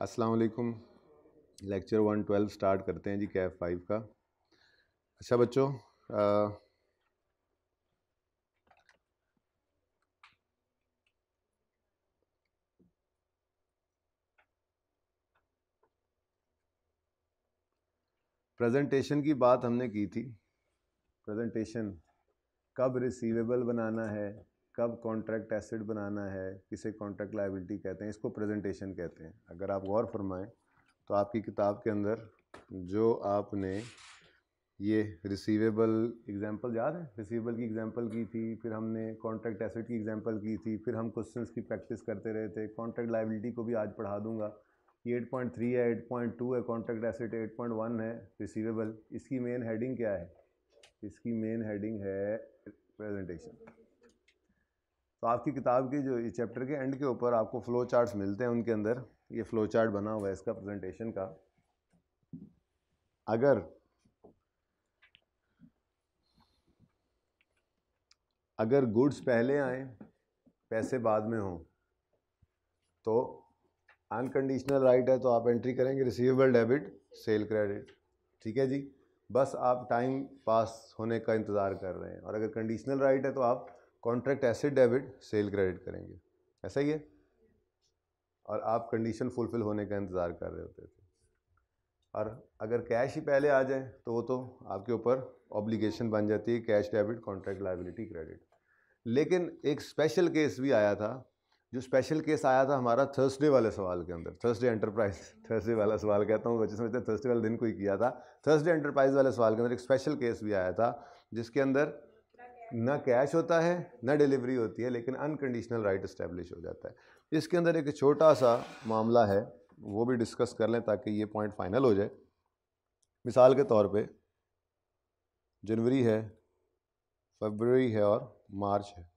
अस्सलाम वालेकुम lecture one twelve start करते हैं जी कैफ फाइव का अच्छा बच्चों प्रेजेंटेशन की बात हमने की थी प्रेजेंटेशन कब रिसीवेबल बनाना है कब कॉन्ट्रैक्ट एसिड बनाना है किसे कॉन्ट्रैक्ट लाइबिलिटी कहते हैं इसको प्रेजेंटेशन कहते हैं अगर आप गौर फरमाएं तो आपकी किताब के अंदर जो आपने ये रिसीवेबल एग्जांपल याद है रिसीवेबल की एग्जांपल की थी फिर हमने कॉन्ट्रैक्ट एसेट की एग्जांपल की थी फिर हम क्वेश्चंस की प्रैक्टिस करते रहे थे कॉन्ट्रैक्ट लाइबिलिटी को भी आज पढ़ा दूंगा ये 8.3 है 8.2 है कॉन्ट्रैक्ट एसेट 8.1 है रिसीवेबल इसकी मेन हेडिंग क्या है इसकी मेन हेडिंग है प्रेजेंटेशन तो आपकी किताब की जो चैप्टर के एंड के ऊपर आपको फ़्लो चार्ट्स मिलते हैं उनके अंदर ये फ़्लो चार्ट बना हुआ है इसका प्रेजेंटेशन का अगर अगर गुड्स पहले आए पैसे बाद में हों तो अनकंडीशनल राइट है तो आप एंट्री करेंगे रिसीवेबल डेबिट सेल क्रेडिट ठीक है जी बस आप टाइम पास होने का इंतज़ार कर रहे हैं और अगर कंडीशनल राइट है तो आप contract asset debit sale credit करेंगे ऐसा ही है और आप कंडीशन फुलफिल होने का इंतज़ार कर रहे होते थे और अगर कैश ही पहले आ जाए तो वो तो आपके ऊपर ऑब्लिगेशन बन जाती है cash debit contract liability credit लेकिन एक स्पेशल केस भी आया था जो स्पेशल केस आया था हमारा थर्सडे वाले सवाल के अंदर थर्सडे एंटरप्राइज थर्सडे वाला सवाल कहता हूँ बच्चे समझते हैं थर्सडे वाले दिन कोई किया था थर्सडे एंटरप्राइज वाले सवाल के अंदर एक स्पेशल केस भी आया था जिसके अंदर ना कैश होता है ना डिलीवरी होती है लेकिन अनकंडीशनल राइट इस्टेब्लिश हो जाता है इसके अंदर एक छोटा सा मामला है वो भी डिस्कस कर लें ताकि ये पॉइंट फाइनल हो जाए मिसाल के तौर पे जनवरी है फरवरी है और मार्च है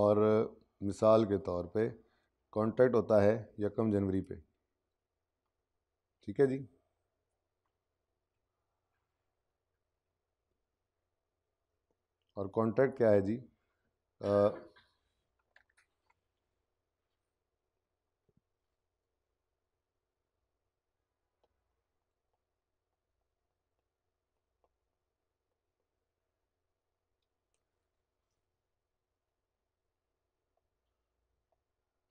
और मिसाल के तौर पे कॉन्ट्रैक्ट होता है यकम जनवरी पे ठीक है जी और कॉन्ट्रैक्ट क्या है जी आ,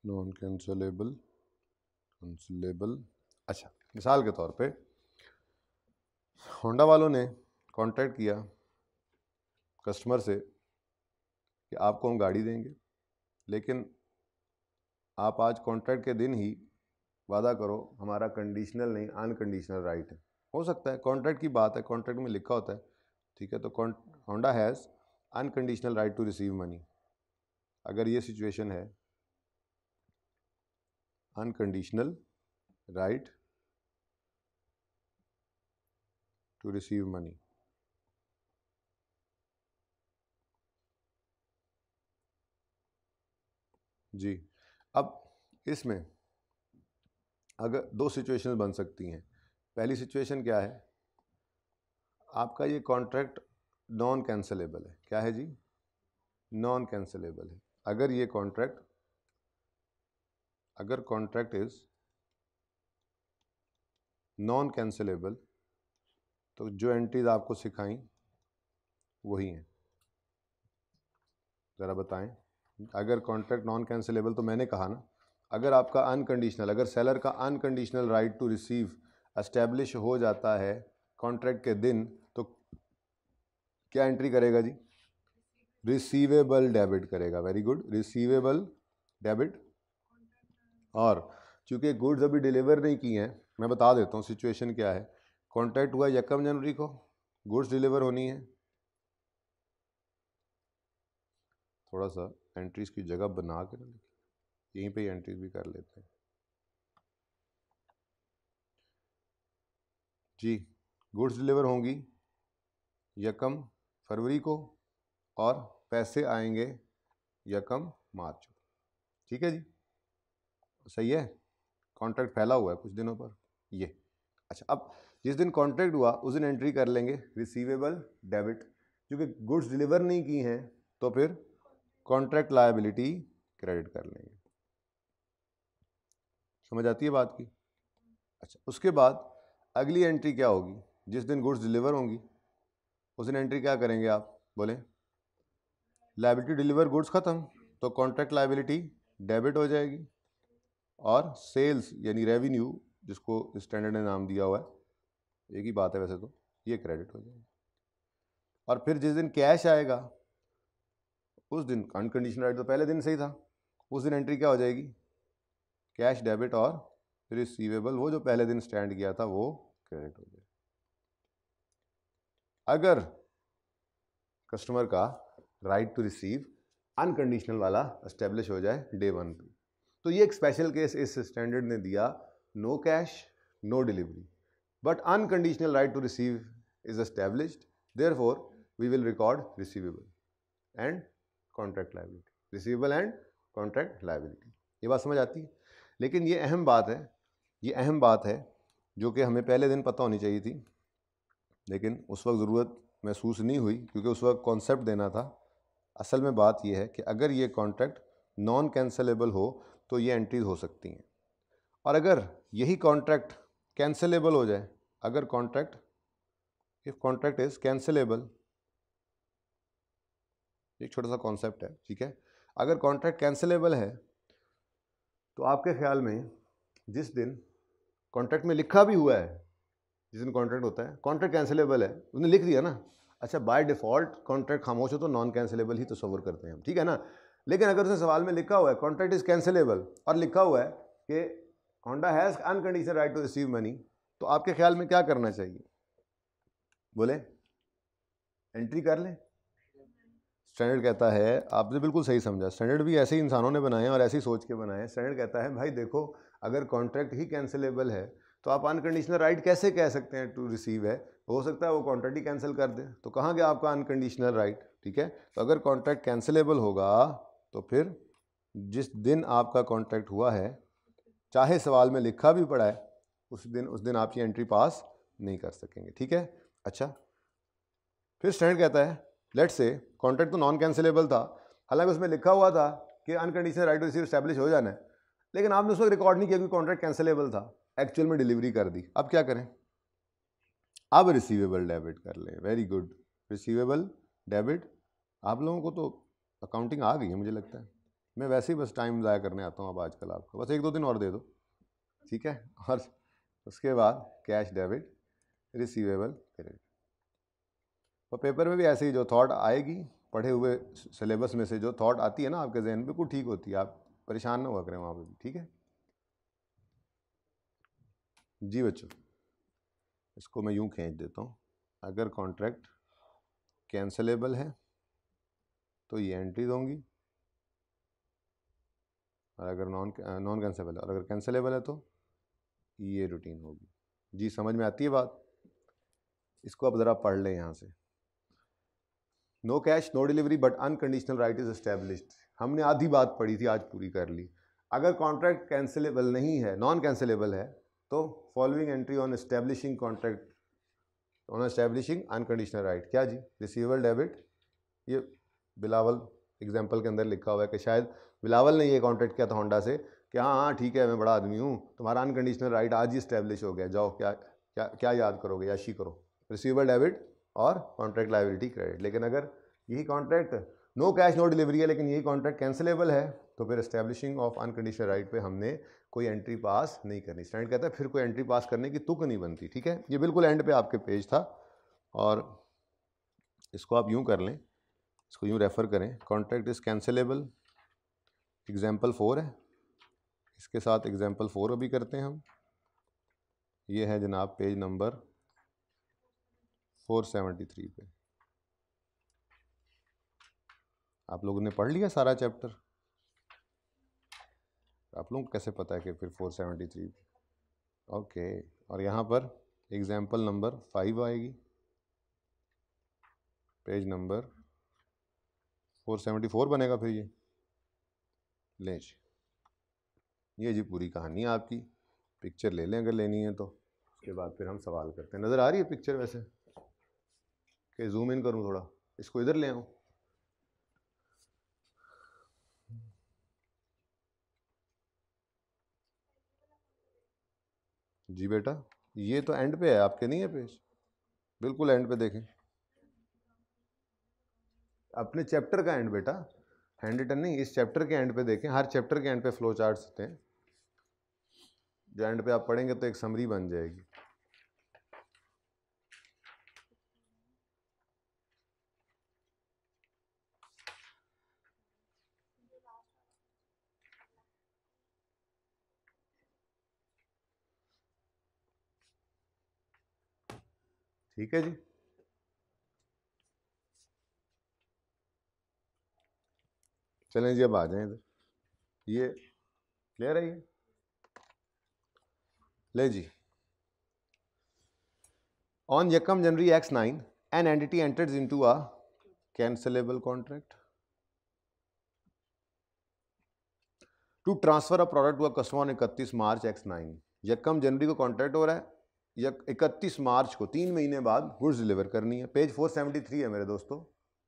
नॉन कैंसलेबल कैंसलेबल अच्छा मिसाल के तौर पे होंडा वालों ने कांटेक्ट किया कस्टमर से कि आपको हम गाड़ी देंगे लेकिन आप आज कॉन्ट्रैक्ट के दिन ही वादा करो हमारा कंडीशनल नहीं अनकंडीशनल राइट है हो सकता है कॉन्ट्रैक्ट की बात है कॉन्ट्रैक्ट में लिखा होता है ठीक है तो Honda has unconditional right to receive money अगर ये सिचुएशन है unconditional right to receive money. जी अब इसमें अगर दो सिचुएशन बन सकती हैं पहली सिचुएशन क्या है आपका ये कॉन्ट्रैक्ट नॉन कैंसलेबल है क्या है जी नॉन कैंसलेबल है अगर ये कॉन्ट्रैक्ट अगर कॉन्ट्रैक्ट इज़ नॉन कैंसिलेबल तो जो एंट्रीज आपको सिखाई वही हैं ज़रा बताएं अगर कॉन्ट्रैक्ट नॉन कैंसिलेबल तो मैंने कहा ना अगर आपका अनकंडीशनल अगर सेलर का unconditional right to receive established हो जाता है कॉन्ट्रैक्ट के दिन तो क्या एंट्री करेगा जी रिसीवेबल डेबिट करेगा वेरी गुड रिसीवेबल डेबिट और चूँकि गुड्स अभी डिलीवर नहीं किए हैं मैं बता देता हूँ सिचुएशन क्या है कॉन्टैक्ट हुआ यकम जनवरी को गुड्स डिलीवर होनी है थोड़ा सा एंट्रीज की जगह बना कर यहीं पे एंट्रीज भी कर लेते हैं जी गुड्स डिलीवर होंगी यकम फरवरी को और पैसे आएंगे यकम मार्च को ठीक है जी सही है कॉन्ट्रैक्ट फैला हुआ है कुछ दिनों पर ये अच्छा अब जिस दिन कॉन्ट्रैक्ट हुआ उस दिन एंट्री कर लेंगे रिसीवेबल डेबिट क्योंकि गुड्स डिलीवर नहीं की हैं तो फिर कॉन्ट्रैक्ट लाइबिलिटी क्रेडिट कर लेंगे समझ आती है बात की अच्छा उसके बाद अगली एंट्री क्या होगी जिस दिन गुड्स डिलीवर होंगी उस दिन एंट्री क्या करेंगे आप बोलें लाइबिलिटी डिलीवर गुड्स ख़त्म तो कॉन्ट्रैक्ट लाइबिलिटी डेबिट हो जाएगी और सेल्स यानी रेवेन्यू जिसको स्टैंडर्ड ने नाम दिया हुआ है एक ही बात है वैसे तो ये क्रेडिट हो जाएगा और फिर जिस दिन कैश आएगा उस दिन अनकंडीशनल राइट तो पहले दिन से ही था उस दिन एंट्री क्या हो जाएगी कैश डेबिट और रिसीवेबल वो जो पहले दिन स्टैंड किया था वो क्रेडिट हो जाएगा अगर कस्टमर का राइट टू रिसीव अनकंडीशनल वाला इस्टेब्लिश हो जाए डे वन पे तो ये एक स्पेशल केस इस स्टैंडर्ड ने दिया no cash no delivery but unconditional right to receive is established therefore we will record receivable and contract liability receivable and contract liability ये बात समझ आती है लेकिन ये अहम बात है ये अहम बात है जो कि हमें पहले दिन पता होनी चाहिए थी लेकिन उस वक्त ज़रूरत महसूस नहीं हुई क्योंकि उस वक्त कॉन्सेप्ट देना था असल में बात यह है कि अगर ये कॉन्ट्रैक्ट नॉन कैंसलेबल हो तो ये एंट्रीज हो सकती हैं और अगर यही कॉन्ट्रैक्ट कैंसिलेबल हो जाए अगर contract if contract is cancellable एक छोटा सा कॉन्सेप्ट है ठीक है अगर कॉन्ट्रैक्ट कैंसिलेबल है तो आपके ख्याल में जिस दिन कॉन्ट्रैक्ट में लिखा भी हुआ है जिस दिन कॉन्ट्रैक्ट होता है कॉन्ट्रैक्ट कैंसिलेबल है उसने लिख दिया ना अच्छा बाय डिफ़ॉल्ट कॉन्ट्रैक्ट खामोश हो तो नॉन कैंसिलेबल ही तस्वर करते हैं हम ठीक है ना लेकिन अगर उसने सवाल में लिखा हुआ है कॉन्ट्रैक्ट इज़ कैंसिलेबल और लिखा हुआ है कि Honda has unconditional right to receive money तो आपके ख्याल में क्या करना चाहिए बोले एंट्री कर लें स्टैंडर्ड कहता है आपने बिल्कुल सही समझा स्टैंडर्ड भी ऐसे ही इंसानों ने बनाए और ऐसी सोच के बनाए स्टैंडर्ड कहता है भाई देखो अगर कॉन्ट्रैक्ट ही कैंसिलेबल है तो आप अनकंडीशनल राइट कैसे कह सकते हैं टू रिसीव है हो सकता है वो कॉन्ट्रैक्ट ही कैंसिल कर दे तो कहाँ गया आपका अनकंडीशनल राइट ठीक है तो अगर कॉन्ट्रैक्ट कैंसिलेबल होगा तो फिर जिस दिन आपका कॉन्ट्रैक्ट हुआ है चाहे सवाल में लिखा भी पड़ा है उस दिन उस दिन आपकी एंट्री पास नहीं कर सकेंगे ठीक है अच्छा फिर स्टैंड कहता है लेट से कॉन्ट्रैक्ट तो नॉन कैंसिलेबल था हालांकि उसमें लिखा हुआ था कि unconditional right to receive established हो जाना है लेकिन आपने उसको रिकॉर्ड नहीं किया क्योंकि कॉन्ट्रैक्ट कैंसिलेबल था एक्चुअल में डिलीवरी कर दी अब क्या करें अब रिसीवेबल डेबिट कर लें वेरी गुड रिसीवेबल डेबिट आप लोगों को तो अकाउंटिंग आ गई है मुझे लगता है मैं वैसे ही बस टाइम ज़ाया करने आता हूँ अब आजकल आपको बस एक दो दिन और दे दो ठीक है और उसके बाद कैश डेबिट रिसीवेबल क्रेडिट और पेपर में भी ऐसे ही जो थॉट आएगी पढ़े हुए सिलेबस में से जो थॉट आती है ना आपके जहन बिल्कुल ठीक होती है आप परेशान ना हुआ करें वहाँ पर ठीक है जी बच्चों इसको मैं यूँ खींच देता हूँ अगर कॉन्ट्रैक्ट कैंसलेबल है तो ये एंट्रीज होंगी और अगर नॉन नॉन कैंसलेबल है और अगर कैंसलेबल है तो ये रूटीन होगी जी समझ में आती है बात इसको आप ज़रा पढ़ लें यहाँ से no cash no delivery but unconditional right is established हमने आधी बात पढ़ी थी आज पूरी कर ली अगर कॉन्ट्रैक्ट कैंसलेबल नहीं है नॉन कैंसिलेबल है तो following entry on establishing contract on establishing unconditional right क्या जी रिसीवर डेबिट ये बिलावल एग्जाम्पल के अंदर लिखा हुआ है कि शायद बिलावल ने ये कॉन्ट्रैक्ट किया था होंडा से कि हाँ हाँ ठीक है मैं बड़ा आदमी हूँ तुम्हारा अनकंडीशनल राइट आज ही इस्टेब्लिश हो गया जाओ क्या क्या क्या याद करोगे याशी करो रिसीवर डेबिट और कॉन्ट्रैक्ट लाइबिलिटी क्रेडिट लेकिन अगर यही contract no cash no delivery है लेकिन यही कॉन्ट्रैक्ट कैंसिलेबल है तो फिर इस्टेब्लिशिंग ऑफ अनकंडीशनल राइट पे हमने कोई एंट्री पास नहीं करनी स्टैंड कहता है फिर कोई एंट्री पास करने की तुक नहीं बनती ठीक है ये बिल्कुल एंड पे आपके पेज था और इसको आप यूँ कर लें इसको यूँ रेफ़र करें contract is cancellable example four है इसके साथ एग्ज़ाम्पल फ़ोर अभी करते हैं हम ये है जनाब page number four seventy three पे आप लोगों ने पढ़ लिया सारा चैप्टर आप लोगों को कैसे पता है कि फिर फोर सेवेंटी थ्री पे ओके और यहाँ पर एग्ज़ाम्पल नंबर फाइव आएगी page number four seventy four बनेगा फिर ये लें जी ये जी पूरी कहानी है आपकी पिक्चर ले लें अगर लेनी है तो उसके बाद फिर हम सवाल करते हैं नज़र आ रही है पिक्चर वैसे कि जूम इन करूँ थोड़ा इसको इधर ले आऊँ जी बेटा ये तो एंड पे है आपके नहीं है पेज बिल्कुल एंड पे देखें अपने चैप्टर का एंड बेटा हैंड रिटन नहीं इस चैप्टर के एंड पे देखें हर चैप्टर के एंड पे फ्लो चार्ट होते हैं जो एंड पे आप पढ़ेंगे तो एक समरी बन जाएगी ठीक है जी चलें जी अब आ जाएं इधर ये क्लियर है ये ले जी ऑन यकम January X nine an entity enters into a cancellable contract to transfer a product to a customer on इकतीस मार्च एक्स नाइन यकम जनवरी को कॉन्ट्रैक्ट हो रहा है या इकतीस मार्च को तीन महीने बाद गुड्स डिलीवर करनी है पेज फोर सेवेंटी थ्री है मेरे दोस्तों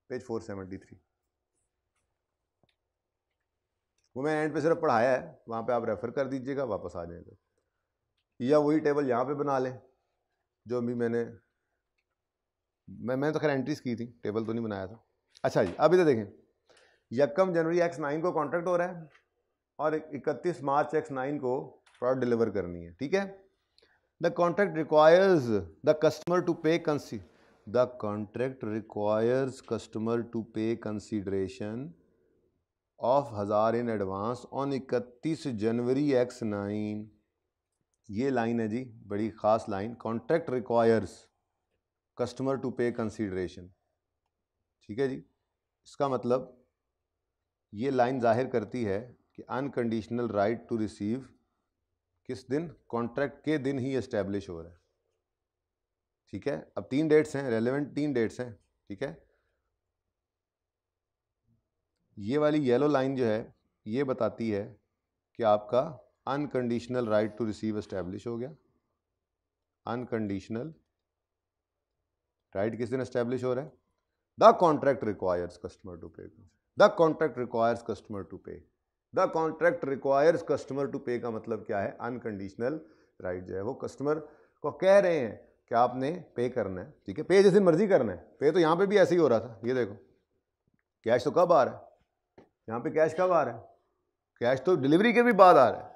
पेज फोर सेवेंटी थ्री वो मैंने एंड पे सिर्फ पढ़ाया है वहाँ पे आप रेफ़र कर दीजिएगा वापस आ जाएगा या वही टेबल यहाँ पे बना लें जो अभी मैंने मैं मैंने तो खैर एंट्रीज की थी टेबल तो नहीं बनाया था अच्छा जी अभी तो देखें यकम जनवरी एक्स नाइन को कॉन्ट्रैक्ट हो रहा है और इकतीस मार्च एक्स नाइन को प्रोडक्ट डिलीवर करनी है ठीक है the contract requires the customer to pay कंसी the contract requires customer to pay consideration of हज़ार इन एडवांस ऑन इकतीस जनवरी एक्स नाइन ये लाइन है जी बड़ी ख़ास line contract requires customer to pay consideration ठीक है जी इसका मतलब ये लाइन जाहिर करती है कि अनकंडीशनल राइट टू रिसीव किस दिन कॉन्ट्रैक्ट के दिन ही इस्टेब्लिश हो रहा है ठीक है अब तीन डेट्स हैं रेलिवेंट तीन डेट्स हैं ठीक है ये वाली येलो लाइन जो है ये बताती है कि आपका unconditional right to receive establish हो गया अनकंडीशनल राइट किस दिन इस्टेब्लिश हो रहा है the contract requires customer to pay the contract requires customer to pay the contract requires customer to pay का मतलब क्या है अनकंडीशनल राइट जो है वो कस्टमर को कह रहे हैं कि आपने पे करना है ठीक है पे जैसे मर्जी करना है पे तो यहाँ पे भी ऐसे ही हो रहा था ये देखो कैश तो कब आ रहा है यहाँ पे कैश कब आ रहा है कैश तो डिलीवरी के भी बाद आ रहा है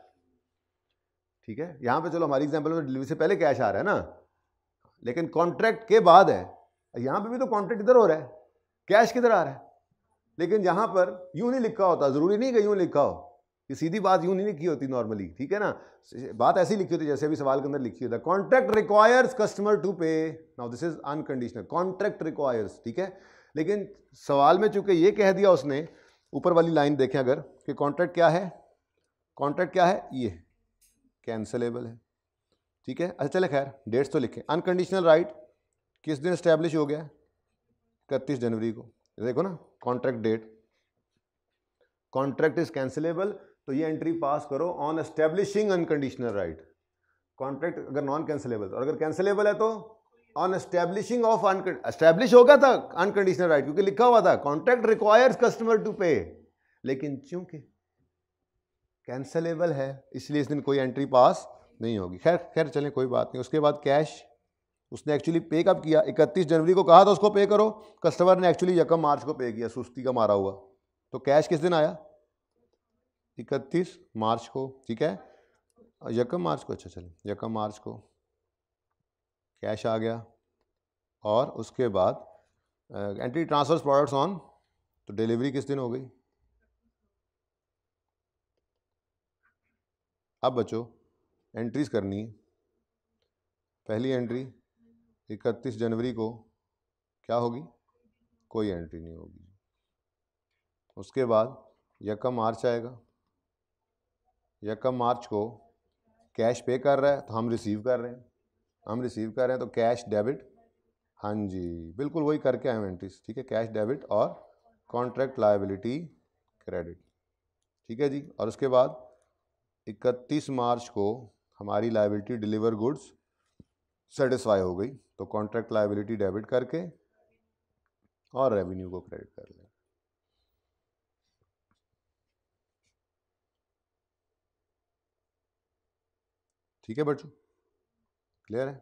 ठीक है यहाँ पे चलो हमारी एग्जाम्पल में डिलीवरी तो से पहले कैश आ रहा है ना लेकिन कॉन्ट्रैक्ट के बाद है यहाँ पे भी तो कॉन्ट्रैक्ट इधर हो रहा है कैश किधर आ रहा है लेकिन यहाँ पर यूँ नहीं लिखा होता ज़रूरी नहीं कि यूँ लिखा हो ये सीधी बात यूँ नहीं लिखी होती नॉर्मली ठीक है ना बात ऐसी लिखी होती है जैसे अभी सवाल के अंदर लिखी होता है contract requires customer to pay now this is unconditional contract requires ठीक है लेकिन सवाल में चूंकि ये कह दिया उसने ऊपर वाली लाइन देखें अगर कि कॉन्ट्रैक्ट क्या है कॉन्ट्रैक्ट क्या है ये कैंसलेबल है ठीक है अच्छा चले खैर डेट्स तो लिखे अनकंडीशनल राइट किस दिन इस्टेब्लिश हो गया इकतीस जनवरी को देखो ना contract date contract is cancellable तो ये एंट्री पास करो on establishing unconditional right contract अगर नॉन कैंसलेबल और अगर कैंसलेबल है तो ऑन एस्टैब्लिशिंग ऑफ एस्टेब्लिश हो गया था अनकंडीशनल राइट क्योंकि लिखा हुआ था कॉन्ट्रैक्ट रिक्वायर्स कस्टमर टू पे लेकिन चूंकि कैंसलेबल है इसलिए इस दिन कोई एंट्री पास नहीं होगी खैर खैर चलें कोई बात नहीं उसके बाद कैश उसने एक्चुअली पे कब किया 31 जनवरी को कहा था उसको पे करो कस्टमर ने एक्चुअली यकम मार्च को पे किया सुस्ती का मारा हुआ तो कैश किस दिन आया 31 मार्च को ठीक है यकम मार्च को अच्छा चले यकम मार्च को कैश आ गया और उसके बाद एंट्री ट्रांसफर्स प्रोडक्ट्स ऑन तो डिलीवरी किस दिन हो गई अब बच्चों एंट्रीज करनी है पहली एंट्री 31 जनवरी को क्या होगी कोई एंट्री नहीं होगी उसके बाद यकम मार्च आएगा यकम मार्च को कैश पे कर रहा है तो हम रिसीव कर रहे हैं हम रिसीव कर रहे हैं तो कैश डेबिट हाँ जी बिल्कुल वही करके आए एंट्रीज ठीक है कैश डेबिट और कॉन्ट्रैक्ट लाइबिलिटी क्रेडिट ठीक है जी और उसके बाद 31 मार्च को हमारी लाइबिलिटी डिलीवर गुड्स सेटिस्फाई हो गई तो कॉन्ट्रैक्ट लाइबिलिटी डेबिट करके और रेवेन्यू को क्रेडिट कर लें ठीक है बच्चों क्लियर है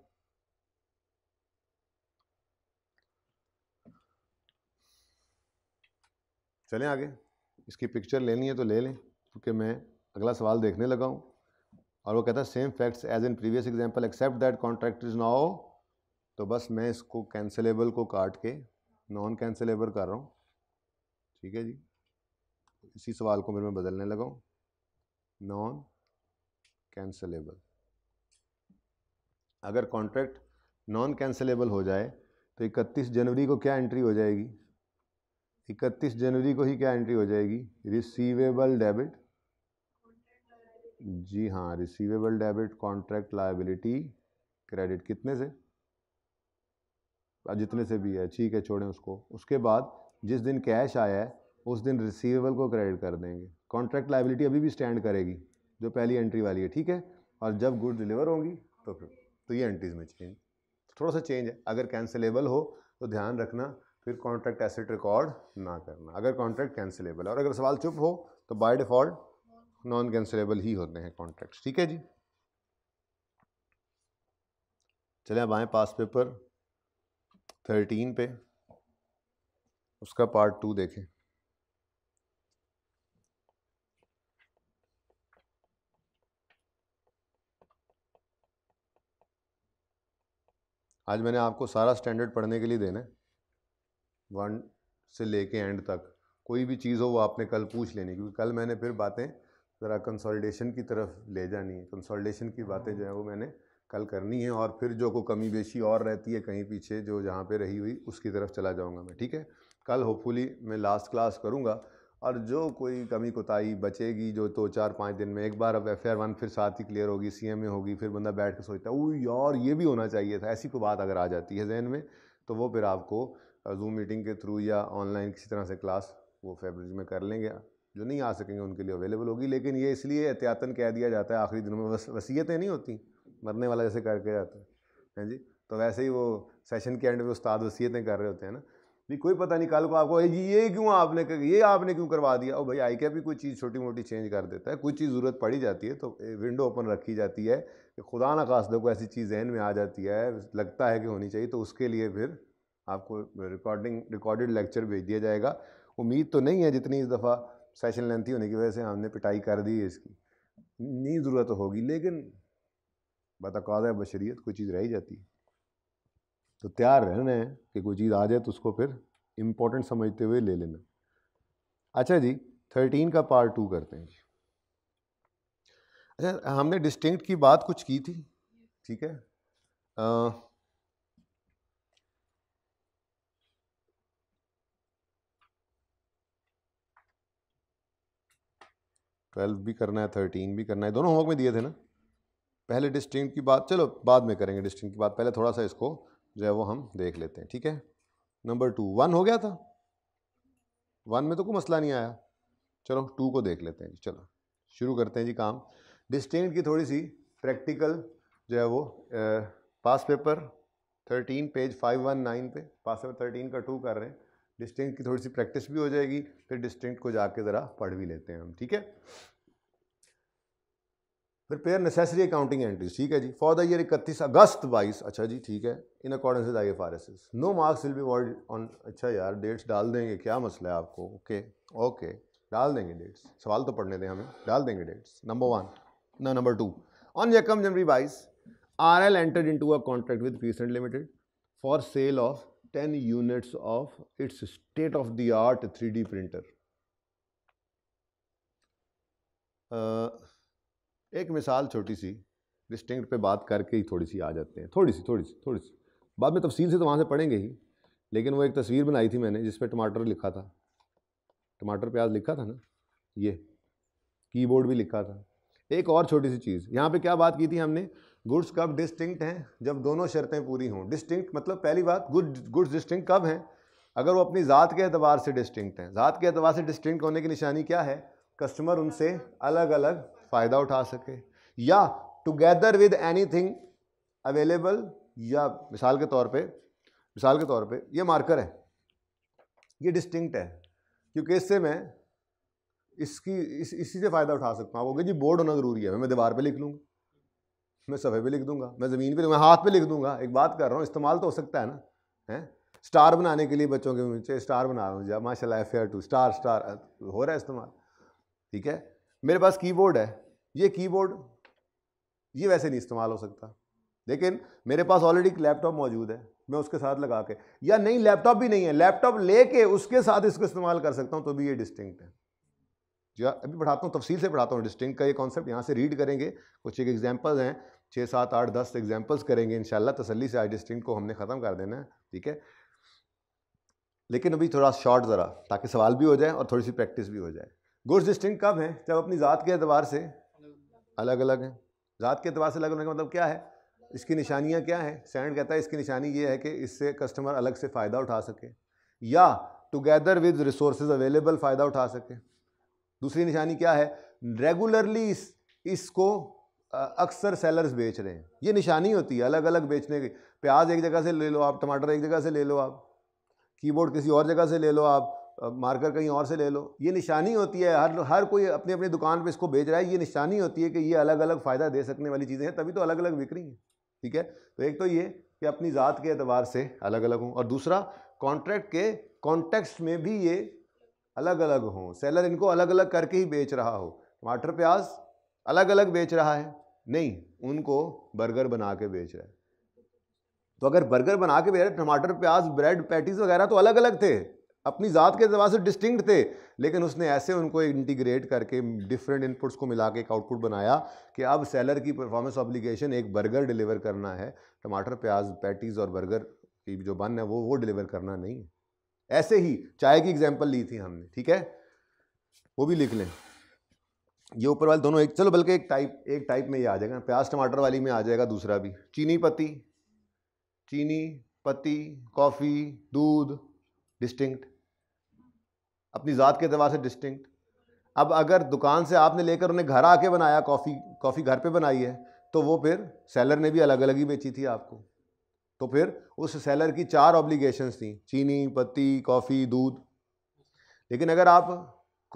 चलें आगे इसकी पिक्चर लेनी है तो ले लें क्योंकि मैं अगला सवाल देखने लगा हूँ और वो कहता है same facts as in previous example except that contract is now तो बस मैं इसको कैंसिलेबल को काट के नॉन कैंसिलेबल कर रहा हूँ ठीक है जी इसी सवाल को फिर मैं बदलने लगा हूँ नॉन कैंसिलेबल अगर कॉन्ट्रैक्ट नॉन कैंसिलेबल हो जाए तो 31 जनवरी को क्या एंट्री हो जाएगी 31 जनवरी को ही क्या एंट्री हो जाएगी रिसीवेबल डेबिट जी हाँ receivable debit contract liability credit कितने से जितने से भी है ठीक है छोड़ें उसको उसके बाद जिस दिन कैश आया है उस दिन रिसीवेबल को क्रेडिट कर देंगे कॉन्ट्रैक्ट लाइबिलिटी अभी भी स्टैंड करेगी जो पहली एंट्री वाली है ठीक है और जब गुड डिलीवर होंगी तो फिर तो ये एंटीज में चेंज थोड़ा सा चेंज है अगर कैंसिलेबल हो तो ध्यान रखना फिर कॉन्ट्रैक्ट एसेट रिकॉर्ड ना करना अगर कॉन्ट्रैक्ट कैंसिलेबल और अगर सवाल चुप हो तो बाय डिफ़ॉल्ट नॉन कैंसिलेबल ही होते हैं कॉन्ट्रैक्ट्स ठीक है जी चले अब आए पास पेपर थर्टीन पे उसका पार्ट टू देखें आज मैंने आपको सारा स्टैंडर्ड पढ़ने के लिए देना है वन से लेके एंड तक कोई भी चीज़ हो वो आपने कल पूछ लेनी क्योंकि कल मैंने फिर बातें ज़रा कंसोलिडेशन की तरफ ले जानी है कंसोलिडेशन की बातें जो है वो मैंने कल करनी है और फिर जो को कमी बेशी और रहती है कहीं पीछे जो जहाँ पे रही हुई उसकी तरफ चला जाऊँगा मैं ठीक है कल होपफुली मैं लास्ट क्लास करूँगा और जो कोई कमी कोताही बचेगी जो दो तो चार पाँच दिन में एक बार अब एफ वन फिर साथ ही क्लियर होगी सी एम ए होगी फिर बंदा बैठ कर सोचता है वो यार ये भी होना चाहिए था ऐसी कोई बात अगर आ जाती है जहन में तो वो फिर आपको जूम मीटिंग के थ्रू या ऑनलाइन किसी तरह से क्लास वो फेबररी में कर लेंगे जो नहीं आ सकेंगे उनके लिए अवेलेबल होगी लेकिन ये इसलिए एहतियातन कह दिया जाता है आखिरी दिनों में वसीयतें नहीं होती मरने वाला जैसे करके जाता है हैं जी तो वैसे ही वो सेशन के एंड में उस्ताद वसीयतें कर रहे होते हैं ना भी कोई पता नहीं कल को आपको ये क्यों आपने कर, ये आपने क्यों करवा दिया और भाई आई क्या भी कोई चीज़ छोटी मोटी चेंज कर देता है कुछ चीज़ ज़रूरत पड़ी जाती है तो विंडो ओपन रखी जाती है कि खुदा ना खास को ऐसी चीज़ जहन में आ जाती है लगता है कि होनी चाहिए तो उसके लिए फिर आपको रिकॉर्डिंग रिकॉर्डेड लेक्चर भेज दिया जाएगा उम्मीद तो नहीं है जितनी इस दफ़ा सेशन लेंथी होने की वजह से हमने पिटाई कर दी है इसकी नहीं ज़रूरत होगी लेकिन बतकाज़ बशरीत कोई चीज़ रह जाती है तो तैयार रहना है कि कोई चीज़ आ जाए तो उसको फिर इम्पोर्टेंट समझते हुए ले लेना अच्छा जी थर्टीन का पार्ट टू करते हैं जी अच्छा हमने डिस्टिंक्ट की बात कुछ की थी ठीक है आ, ट्वेल्व भी करना है थर्टीन भी करना है दोनों होमवर्क में दिए थे ना पहले डिस्टिंक्ट की बात चलो बाद में करेंगे डिस्टिंक्ट की बात पहले थोड़ा सा इसको जो है वो हम देख लेते हैं ठीक है नंबर टू वन हो गया था वन में तो कोई मसला नहीं आया चलो टू को देख लेते हैं जी चलो शुरू करते हैं जी काम डिस्टेंट की थोड़ी सी प्रैक्टिकल जो है वो ए, pass paper thirteen page five one nine पे पास पेपर थर्टीन का टू कर रहे हैं डिस्टेंट की थोड़ी सी प्रैक्टिस भी हो जाएगी फिर डिस्टेंट को जाके ज़रा पढ़ भी लेते हैं हम ठीक है प्रिपेयर नेसेसरी अकाउंटिंग एंट्रीज ठीक है जी फॉर द ईयर इकतीस अगस्त बाईस अच्छा जी ठीक है in accordance with I F R S S no marks will be world on अच्छा यार डेट्स डाल देंगे क्या मसला है आपको ओके ओके डाल देंगे डेट्स सवाल तो पढ़ने दें हमें डाल देंगे डेट्स नंबर वन ना नंबर टू ऑन यकम जनवरी बाईस R L entered into a contract with फीसेंट limited for sale of ten units of its state of the art three D printer एक मिसाल छोटी सी डिस्टिंक्ट पे बात करके ही थोड़ी सी आ जाते हैं थोड़ी सी थोड़ी सी थोड़ी सी बाद में तफसील से तो वहाँ से पढ़ेंगे ही लेकिन वो एक तस्वीर बनाई थी मैंने जिस पर टमाटर लिखा था टमाटर प्याज लिखा था ना ये कीबोर्ड भी लिखा था एक और छोटी सी चीज़ यहाँ पे क्या बात की थी हमने गुड्स कब डिस्टिंक्ट हैं जब दोनों शर्तें पूरी हों डिस्टिंक्ट मतलब पहली बात गुड गुड्स डिस्टिंक्ट कब हैं अगर वो अपनी ज़ात के अतबार से डिस्टिंक्ट हैं ज़ात के अतबार से डिस्टिंक्ट होने की निशानी क्या है कस्टमर उनसे अलग अलग फ़ायदा उठा सके या टुगेदर विद एनीथिंग अवेलेबल या मिसाल के तौर पे मिसाल के तौर पे ये मार्कर है ये डिस्टिंक्ट है क्योंकि इससे मैं इसकी इस इसी से फ़ायदा उठा सकता हूँ क्योंकि जी बोर्ड होना ज़रूरी है मैं दीवार पे लिख लूँगा मैं सफ़े पे लिख दूंगा मैं ज़मीन पे मैं हाथ पे लिख दूंगा एक बात कर रहा हूँ इस्तेमाल तो हो सकता है ना है स्टार बनाने के लिए बच्चों के नीचे स्टार बना रहा हूँ जब माशाल्लाह फेयर टू स्टार स्टार हो रहा है इस्तेमाल ठीक है मेरे पास कीबोर्ड है ये कीबोर्ड ये वैसे नहीं इस्तेमाल हो सकता लेकिन मेरे पास ऑलरेडी एक लैपटॉप मौजूद है मैं उसके साथ लगा के या नहीं लैपटॉप भी नहीं है लैपटॉप लेके उसके साथ इसको इस्तेमाल कर सकता हूँ तो भी ये डिस्टिंक्ट है जी हाँ, अभी पढ़ाता हूँ तफसील से पढ़ाता हूँ डिस्टिंक्ट का ये कॉन्सेप्ट यहाँ से रीड करेंगे कुछ एक एग्जाम्पल्स हैं छः सात आठ दस एग्जाम्पल्स करेंगे इन तसली से आज डिस्टिंक को हमने ख़त्म कर देना है ठीक है लेकिन अभी थोड़ा शॉर्ट ज़रा ताकि सवाल भी हो जाए और थोड़ी सी प्रैक्टिस भी हो जाए गुड्स डिस्टिंक कब है जब अपनी ज़ात के अतबार से अलग अलग हैं ज़ात के अतबार से अलग होने का मतलब क्या है इसकी निशानियाँ क्या हैं सैंड कहता है इसकी निशानी ये है कि इससे कस्टमर अलग से फ़ायदा उठा सके या टुगेदर विद रिसोर्स अवेलेबल फ़ायदा उठा सके दूसरी निशानी क्या है रेगुलरली इस इसको अक्सर सेलर्स बेच रहे हैं ये निशानी होती है अलग अलग बेचने की प्याज एक जगह से ले लो आप टमाटर एक जगह से ले लो आप कीबोर्ड किसी और जगह से ले लो आप मार्कर कहीं और से ले लो ये निशानी होती है हर हर कोई अपने अपने दुकान पे इसको बेच रहा है ये निशानी होती है कि ये अलग अलग फ़ायदा दे सकने वाली चीज़ें हैं तभी तो अलग अलग बिक रही हैं ठीक है तो एक तो ये कि अपनी ज़ात के अतबार से अलग अलग हों और दूसरा कॉन्ट्रैक्ट के कॉन्टेक्स्ट में भी ये अलग अलग हों सेलर इनको अलग अलग करके ही बेच रहा हो टमाटर प्याज अलग अलग बेच रहा है नहीं उनको बर्गर बना के बेच रहा है तो अगर बर्गर बना के बेच रहे टमाटर प्याज ब्रेड पैटीज वगैरह तो अलग अलग थे अपनी ज़ात के अतबार से डिस्टिंक्ट थे लेकिन उसने ऐसे उनको इंटीग्रेट करके डिफरेंट इनपुट्स को मिला के एक आउटपुट बनाया कि अब सेलर की परफॉर्मेंस ऑब्लिगेशन एक बर्गर डिलीवर करना है टमाटर प्याज पैटीज़ और बर्गर की जो बन है वो वो डिलीवर करना नहीं है ऐसे ही चाय की एग्जाम्पल ली थी हमने ठीक है वो भी लिख लें ये ऊपर वाले दोनों एक चलो बल्कि एक टाइप एक टाइप में ये आ जाएगा प्याज टमाटर वाली में आ जाएगा दूसरा भी चीनी पत्ती चीनी पत्ती कॉफ़ी दूध डिस्टिंक्ट अपनी ज़ात के अतबार से डिस्टिंक्ट अब अगर दुकान से आपने लेकर उन्हें घर आके बनाया कॉफ़ी कॉफ़ी घर पे बनाई है तो वो फिर सेलर ने भी अलग अलग ही बेची थी आपको तो फिर उस सेलर की चार ऑब्लिगेशंस थी चीनी पत्ती कॉफ़ी दूध लेकिन अगर आप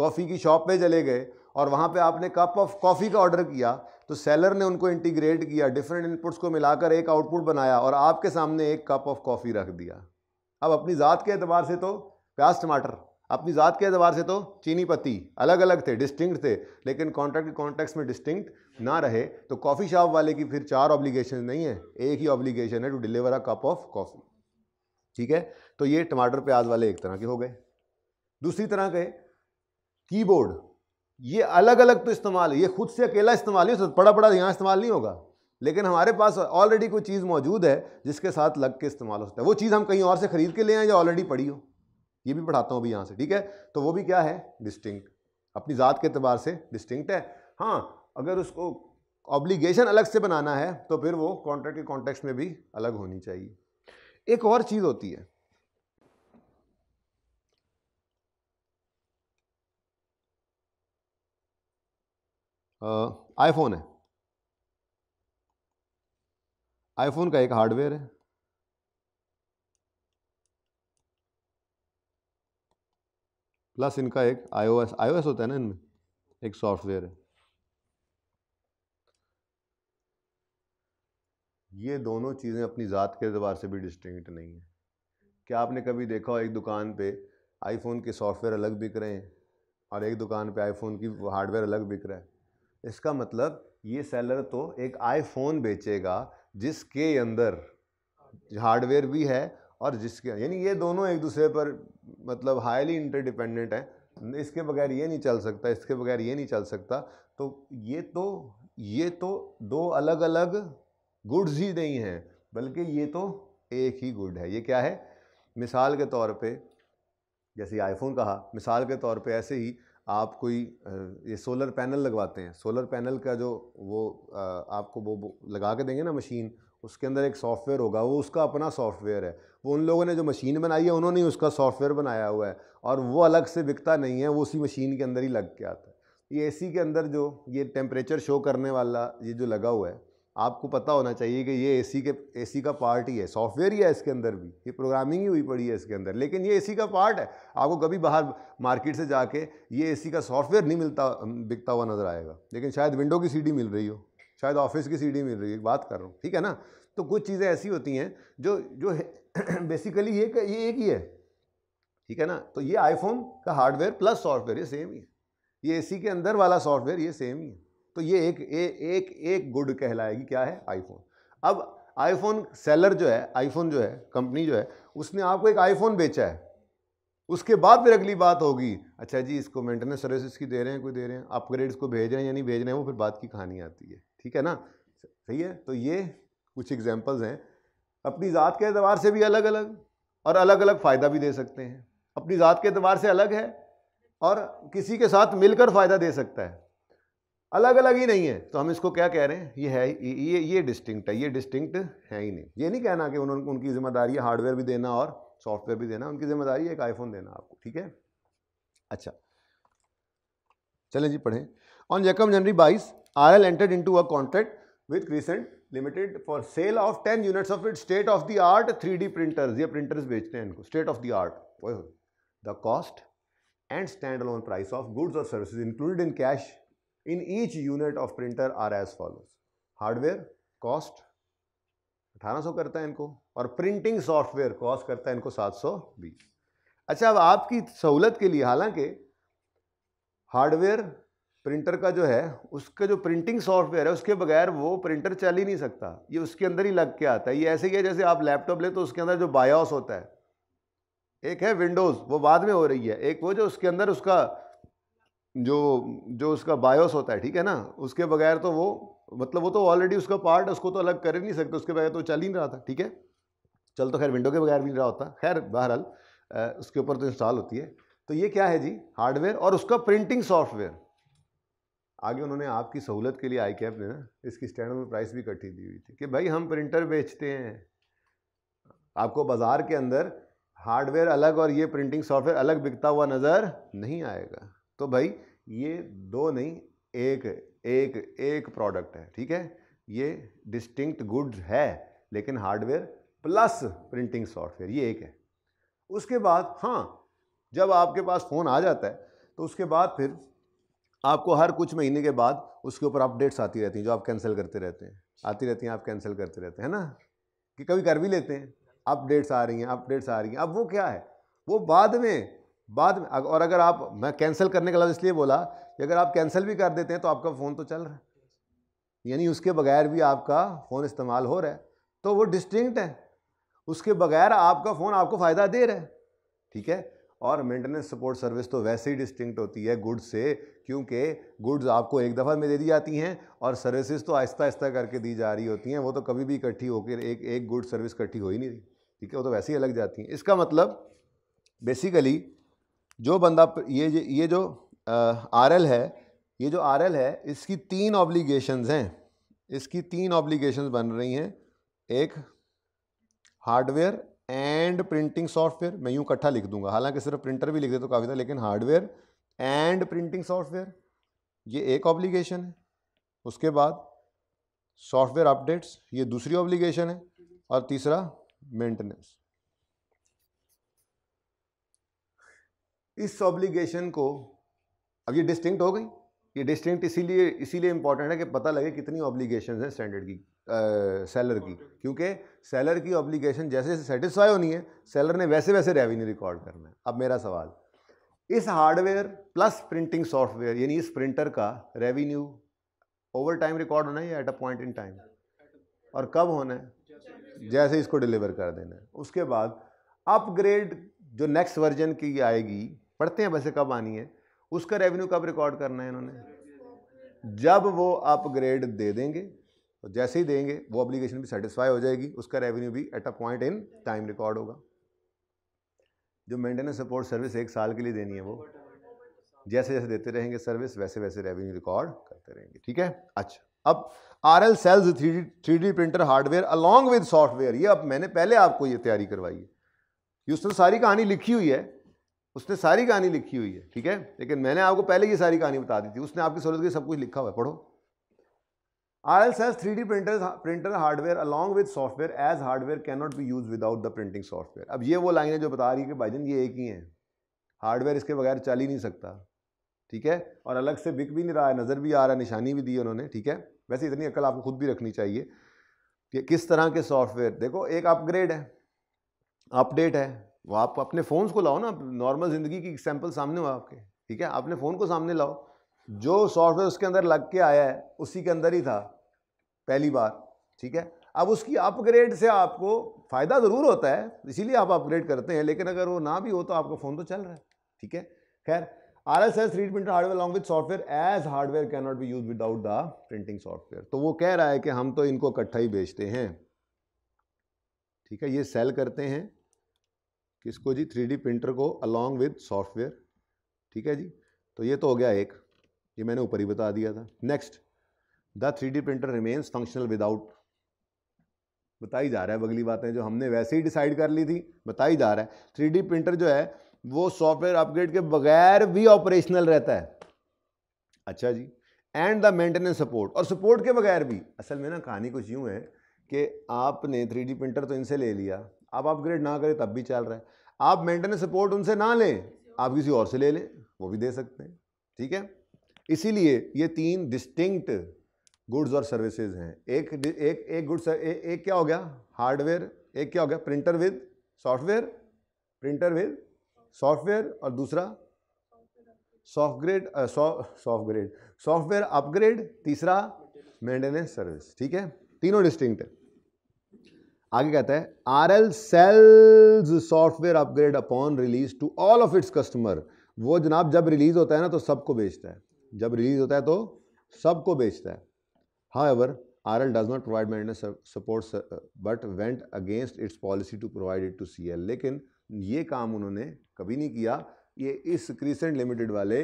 कॉफ़ी की शॉप पे चले गए और वहाँ पे आपने कप ऑफ कॉफ़ी का ऑर्डर किया तो सेलर ने उनको इंटीग्रेट किया डिफरेंट इनपुट्स को मिलाकर एक आउटपुट बनाया और आपके सामने एक कप ऑफ कॉफ़ी रख दिया अब अपनी ज़ात के अतबार से तो प्याज टमाटर अपनी ज़ात के अतबार से तो चीनी पत्ती अलग अलग थे डिस्टिंक्ट थे लेकिन कॉन्ट्रैक्ट के कॉन्टेक्स में डिस्टिंक्ट ना रहे तो कॉफ़ी शॉप वाले की फिर चार ऑब्लीगेशन नहीं है एक ही ऑब्लीगेशन है to deliver a cup of coffee ठीक है तो ये टमाटर प्याज वाले एक तरह के हो गए दूसरी तरह के कीबोर्ड ये अलग अलग तो इस्तेमाल ये खुद से अकेला इस्तेमाल नहीं हो सकता बड़ा बड़ा यहाँ इस्तेमाल नहीं होगा लेकिन हमारे पास ऑलरेडी कोई चीज़ मौजूद है जिसके साथ लग के इस्तेमाल हो सकता है वो चीज़ हम कहीं और से ख़रीद के ले आए या ऑलरेडी पड़ी हो ये भी पढ़ाता हूँ अभी यहाँ से ठीक है तो वो भी क्या है डिस्टिंक्ट अपनी ज़ात के अतबार से डिस्टिंक्ट है हाँ अगर उसको ऑब्लिगेशन अलग से बनाना है तो फिर वो कॉन्ट्रैक्ट के कॉन्टेक्स्ट में भी अलग होनी चाहिए एक और चीज़ होती है आईफोन है आईफोन का एक हार्डवेयर है प्लस इनका एक आईओएस आईओएस होता है ना इनमें एक सॉफ्टवेयर है ये दोनों चीज़ें अपनी ज़ात के अतबार से भी डिस्टिंक्ट नहीं है क्या आपने कभी देखा हो एक दुकान पे आईफोन के सॉफ्टवेयर अलग बिक रहे हैं और एक दुकान पे आईफोन की हार्डवेयर अलग बिक रहा है इसका मतलब ये सेलर तो एक आईफोन बेचेगा जिसके अंदर हार्डवेयर भी है और जिसके यानी ये दोनों एक दूसरे पर मतलब हाईली इंटरडिपेंडेंट हैं इसके बगैर ये नहीं चल सकता इसके बगैर ये नहीं चल सकता तो ये तो ये तो दो अलग अलग गुड्स ही नहीं हैं बल्कि ये तो एक ही गुड है ये क्या है मिसाल के तौर पे जैसे आईफोन कहा मिसाल के तौर पे ऐसे ही आप कोई ये सोलर पैनल लगवाते हैं सोलर पैनल का जो वो आपको वो लगा के देंगे ना मशीन उसके अंदर एक सॉफ्टवेयर होगा वो उसका अपना सॉफ्टवेयर है वो उन लोगों ने जो मशीन बनाई है उन्होंने ही उसका सॉफ्टवेयर बनाया हुआ है और वो अलग से बिकता नहीं है वो उसी मशीन के अंदर ही लग के आता है ये एसी के अंदर जो ये टेम्परेचर शो करने वाला ये जो लगा हुआ है आपको पता होना चाहिए कि ये ए के ए का पार्ट ही है सॉफ्टवेयर ही है इसके अंदर भी ये प्रोग्रामिंग ही हुई पड़ी है इसके अंदर लेकिन ये ए का पार्ट है आपको कभी बाहर मार्केट से जाके ये ए का सॉफ्टवेयर नहीं मिलता बिकता हुआ नज़र आएगा लेकिन शायद विंडो की सीडी मिल रही हो शायद ऑफिस की सीढ़ी मिल रही है बात कर रहा हूँ ठीक है ना तो कुछ चीज़ें ऐसी होती हैं जो जो बेसिकली ये ये एक ही है ठीक है ना तो ये आईफोन का हार्डवेयर प्लस सॉफ्टवेयर ये सेम ही है ये एसी के अंदर वाला सॉफ्टवेयर ये सेम ही है तो ये एक ए, एक एक गुड कहलाएगी क्या है आईफोन अब आईफोन सेलर जो है आईफोन जो है कंपनी जो है उसने आपको एक आईफोन बेचा है उसके बाद फिर अगली बात होगी अच्छा जी इसको मेंटेनेंस सर्विस की दे रहे हैं कोई दे रहे हैं अपग्रेड इसको भेज रहे हैं या नहीं भेज रहे हैं वो फिर बात की कहानी आती है ठीक है ना सही है तो ये कुछ एग्जाम्पल्स हैं अपनी ज़ात के अतबार से भी अलग अलग और अलग अलग फ़ायदा भी दे सकते हैं अपनी ज़ात के अतबार से अलग है और किसी के साथ मिलकर फ़ायदा दे सकता है अलग अलग ही नहीं है तो हम इसको क्या कह रहे हैं ये है ये ये डिस्टिंक्ट है ये डिस्टिंक्ट है ही नहीं ये नहीं कहना कि उन्होंने उनकी जिम्मेदारी है हार्डवेयर भी देना और सॉफ्टवेयर भी देना उनकी जिम्मेदारी है एक आईफोन देना आपको ठीक है अच्छा चलें जी पढ़ें ऑन यकम जनवरी बाईस RL entered into a contract with Crescent Limited for sale of 10 units of its state of the art 3D printers ये printers बेचते हैं इनको state of the art the cost and standalone price of goods or services included in cash in each unit of printer are as follows hardware cost 1800 करता है इनको और printing software cost करता है इनको 720 अच्छा अब आपकी सहूलत के लिए हालांकि हार्डवेयर प्रिंटर का जो है उसका जो प्रिंटिंग सॉफ्टवेयर है उसके बगैर वो प्रिंटर चल ही नहीं सकता ये उसके अंदर ही लग के आता है ये ऐसे ही है जैसे आप लैपटॉप ले तो उसके अंदर जो बायोस होता है एक है विंडोज़ वो बाद में हो रही है एक वो जो उसके अंदर उसका जो जो उसका बायोस होता है ठीक है ना उसके बगैर तो वो मतलब वो तो ऑलरेडी उसका पार्ट है उसको तो अलग कर ही नहीं सकते उसके बगैर तो चल ही नहीं रहा था ठीक है चल तो खैर विंडो के बगैर भी नहीं रहा होता खैर बहरहाल उसके ऊपर तो इंस्टॉल होती है तो ये क्या है जी हार्डवेयर और उसका प्रिंटिंग सॉफ्टवेयर आगे उन्होंने आपकी सहूलत के लिए आई कैप ने ना इसकी स्टैंड में प्राइस भी कटी दी हुई थी कि भाई हम प्रिंटर बेचते हैं आपको बाज़ार के अंदर हार्डवेयर अलग और ये प्रिंटिंग सॉफ्टवेयर अलग बिकता हुआ नज़र नहीं आएगा तो भाई ये दो नहीं एक एक एक प्रोडक्ट है ठीक है ये डिस्टिंक्ट गुड है लेकिन हार्डवेयर प्लस प्रिंटिंग सॉफ्टवेयर ये एक है उसके बाद हाँ जब आपके पास फ़ोन आ जाता है तो उसके बाद फिर आपको हर कुछ महीने के बाद उसके ऊपर अपडेट्स आती रहती हैं जो आप कैंसिल करते रहते हैं आती रहती हैं आप कैंसिल करते रहते हैं है ना कि कभी कर भी लेते हैं अपडेट्स आ रही हैं अपडेट्स आ रही हैं अब वो क्या है वो बाद में बाद में और अगर आप मैं कैंसिल करने का लफ्ज़ इसलिए बोला कि अगर आप कैंसिल भी कर देते हैं तो आपका फ़ोन तो चल रहा है यानी उसके बगैर भी आपका फ़ोन इस्तेमाल हो रहा है तो वो डिस्टिंक्ट है उसके बगैर आपका फ़ोन आपको फ़ायदा दे रहा है ठीक है और मेंटेनेंस सपोर्ट सर्विस तो वैसे ही डिस्टिंक्ट होती है गुड्स से क्योंकि गुड्स आपको एक दफ़ा में दे दी जाती हैं और सर्विसेज तो आहिस्ता आहिस्ता करके दी जा रही होती हैं वो तो कभी भी इकट्ठी होकर एक एक गुड सर्विस इकट्ठी हो ही नहीं रही ठीक है वो तो वैसे ही अलग जाती हैं इसका मतलब बेसिकली जो बंदा ये ये जो आर एल है ये जो आर एल है इसकी तीन ऑब्लीगेशन हैं इसकी तीन ऑब्लीगेशन बन रही हैं एक हार्डवेयर एंड प्रिंटिंग सॉफ्टवेयर मैं यूँ इकट्ठा लिख दूंगा हालांकि सिर्फ प्रिंटर भी लिख दे तो काफ़ी था लेकिन हार्डवेयर एंड प्रिंटिंग सॉफ्टवेयर ये एक ऑब्लिगेशन है उसके बाद सॉफ्टवेयर अपडेट्स ये दूसरी ऑब्लिगेशन है और तीसरा मेंटेनेंस इस ऑब्लिगेशन को अब ये डिस्टिंक्ट हो गई ये डिस्टिंक्ट इसीलिए इसीलिए इंपॉर्टेंट है कि पता लगे कितनी ऑब्लिगेशन है स्टैंडर्ड की सेलर की क्योंकि सेलर की ऑब्लिगेशन जैसे जैसे सेटिस्फाई होनी है सेलर ने वैसे वैसे रेवेन्यू रिकॉर्ड करना है अब मेरा सवाल इस हार्डवेयर प्लस प्रिंटिंग सॉफ्टवेयर यानी इस प्रिंटर का रेवेन्यू ओवर टाइम रिकॉर्ड होना है या at a point in time और कब होना है जैसे इसको डिलीवर कर देना है उसके बाद अपग्रेड जो नेक्स्ट वर्जन की आएगी पढ़ते हैं वैसे कब आनी है उसका रेवेन्यू कब रिकॉर्ड करना है इन्होंने जब वो अपग्रेड दे देंगे और तो जैसे ही देंगे वो अप्लीकेशन भी सेटिस्फाई हो जाएगी उसका रेवेन्यू भी at a point in time record होगा जो मेंटेनेंस सपोर्ट सर्विस एक साल के लिए देनी है वो जैसे जैसे देते रहेंगे सर्विस वैसे वैसे रेवेन्यू रिकॉर्ड करते रहेंगे ठीक है अच्छा अब R L sales three three printer hardware along with software ये अब मैंने पहले आपको ये तैयारी करवाई है ये उसने सारी कहानी लिखी हुई है उसने सारी कहानी लिखी हुई है ठीक है लेकिन मैंने आपको पहले ये सारी कहानी बता दी थी उसने आपकी सहूलत के सब कुछ लिखा हुआ है पढ़ो RL says 3D printers printer hardware along with software as hardware cannot be used without the printing software. अब ये वो लाइन है जो बता रही है कि भाई जान ये एक ही है हार्डवेयर इसके बगैर चल ही नहीं सकता ठीक है और अलग से बिक भी नहीं रहा है नज़र भी आ रहा है निशानी भी दी है उन्होंने ठीक है वैसे इतनी अकल आपको खुद भी रखनी चाहिए कि किस तरह के सॉफ्टवेयर देखो एक अपग्रेड है अपडेट है वो आप अपने फ़ोन्स को लाओ ना नॉर्मल ज़िंदगी की एग्जाम्पल सामने हो आपके ठीक है अपने फ़ोन को सामने लाओ जो सॉफ्टवेयर उसके अंदर लग के आया है उसी के अंदर ही था पहली बार ठीक है अब उसकी अपग्रेड से आपको फ़ायदा ज़रूर होता है इसीलिए आप अपग्रेड करते हैं लेकिन अगर वो ना भी हो तो आपका फ़ोन तो चल रहा है ठीक है खैर R S S read printer hardware along with software as hardware can not be use without the printing software तो वो कह रहा है कि हम तो इनको इकट्ठा ही बेचते हैं ठीक है ये सेल करते हैं किसको जी थ्री प्रिंटर को अलॉन्ग विद सॉफ्टवेयर ठीक है जी तो ये तो हो गया एक ये मैंने ऊपर ही बता दिया था next the three D printer remains functional without बताई जा रहा है अगली बातें जो हमने वैसे ही डिसाइड कर ली थी बताई जा रहा है थ्री डी प्रिंटर जो है वो सॉफ्टवेयर अपग्रेड के बगैर भी ऑपरेशनल रहता है अच्छा जी एंड द मेंटेनेंस सपोर्ट और सपोर्ट के बगैर भी असल में ना कहानी कुछ यूँ है कि आपने थ्री डी प्रिंटर तो इनसे ले लिया आप अपग्रेड ना करें तब भी चल रहा है आप मेंटेनेंस सपोर्ट उनसे ना लें आप किसी और से ले लें वो भी दे सकते हैं ठीक है इसीलिए ये तीन डिस्टिंक्ट गुड्स और सर्विसेज हैं एक एक एक गुड्स एक, एक क्या हो गया हार्डवेयर एक क्या हो गया printer with software printer with software और दूसरा सॉफ्टग्रेड सॉफ्टग्रेड सॉफ्टवेयर अपग्रेड तीसरा मेंटेनेंस सर्विस ठीक है तीनों डिस्टिंक्ट है आगे कहता है R L sales software upgrade upon release to all of its customer वो जनाब जब रिलीज होता है ना तो सबको बेचता है जब रिलीज होता है तो सबको बेचता है however R L does not provide मैंने support but went against its policy to provide it to C L लेकिन ये काम उन्होंने कभी नहीं किया ये इस क्रीसेंट लिमिटेड वाले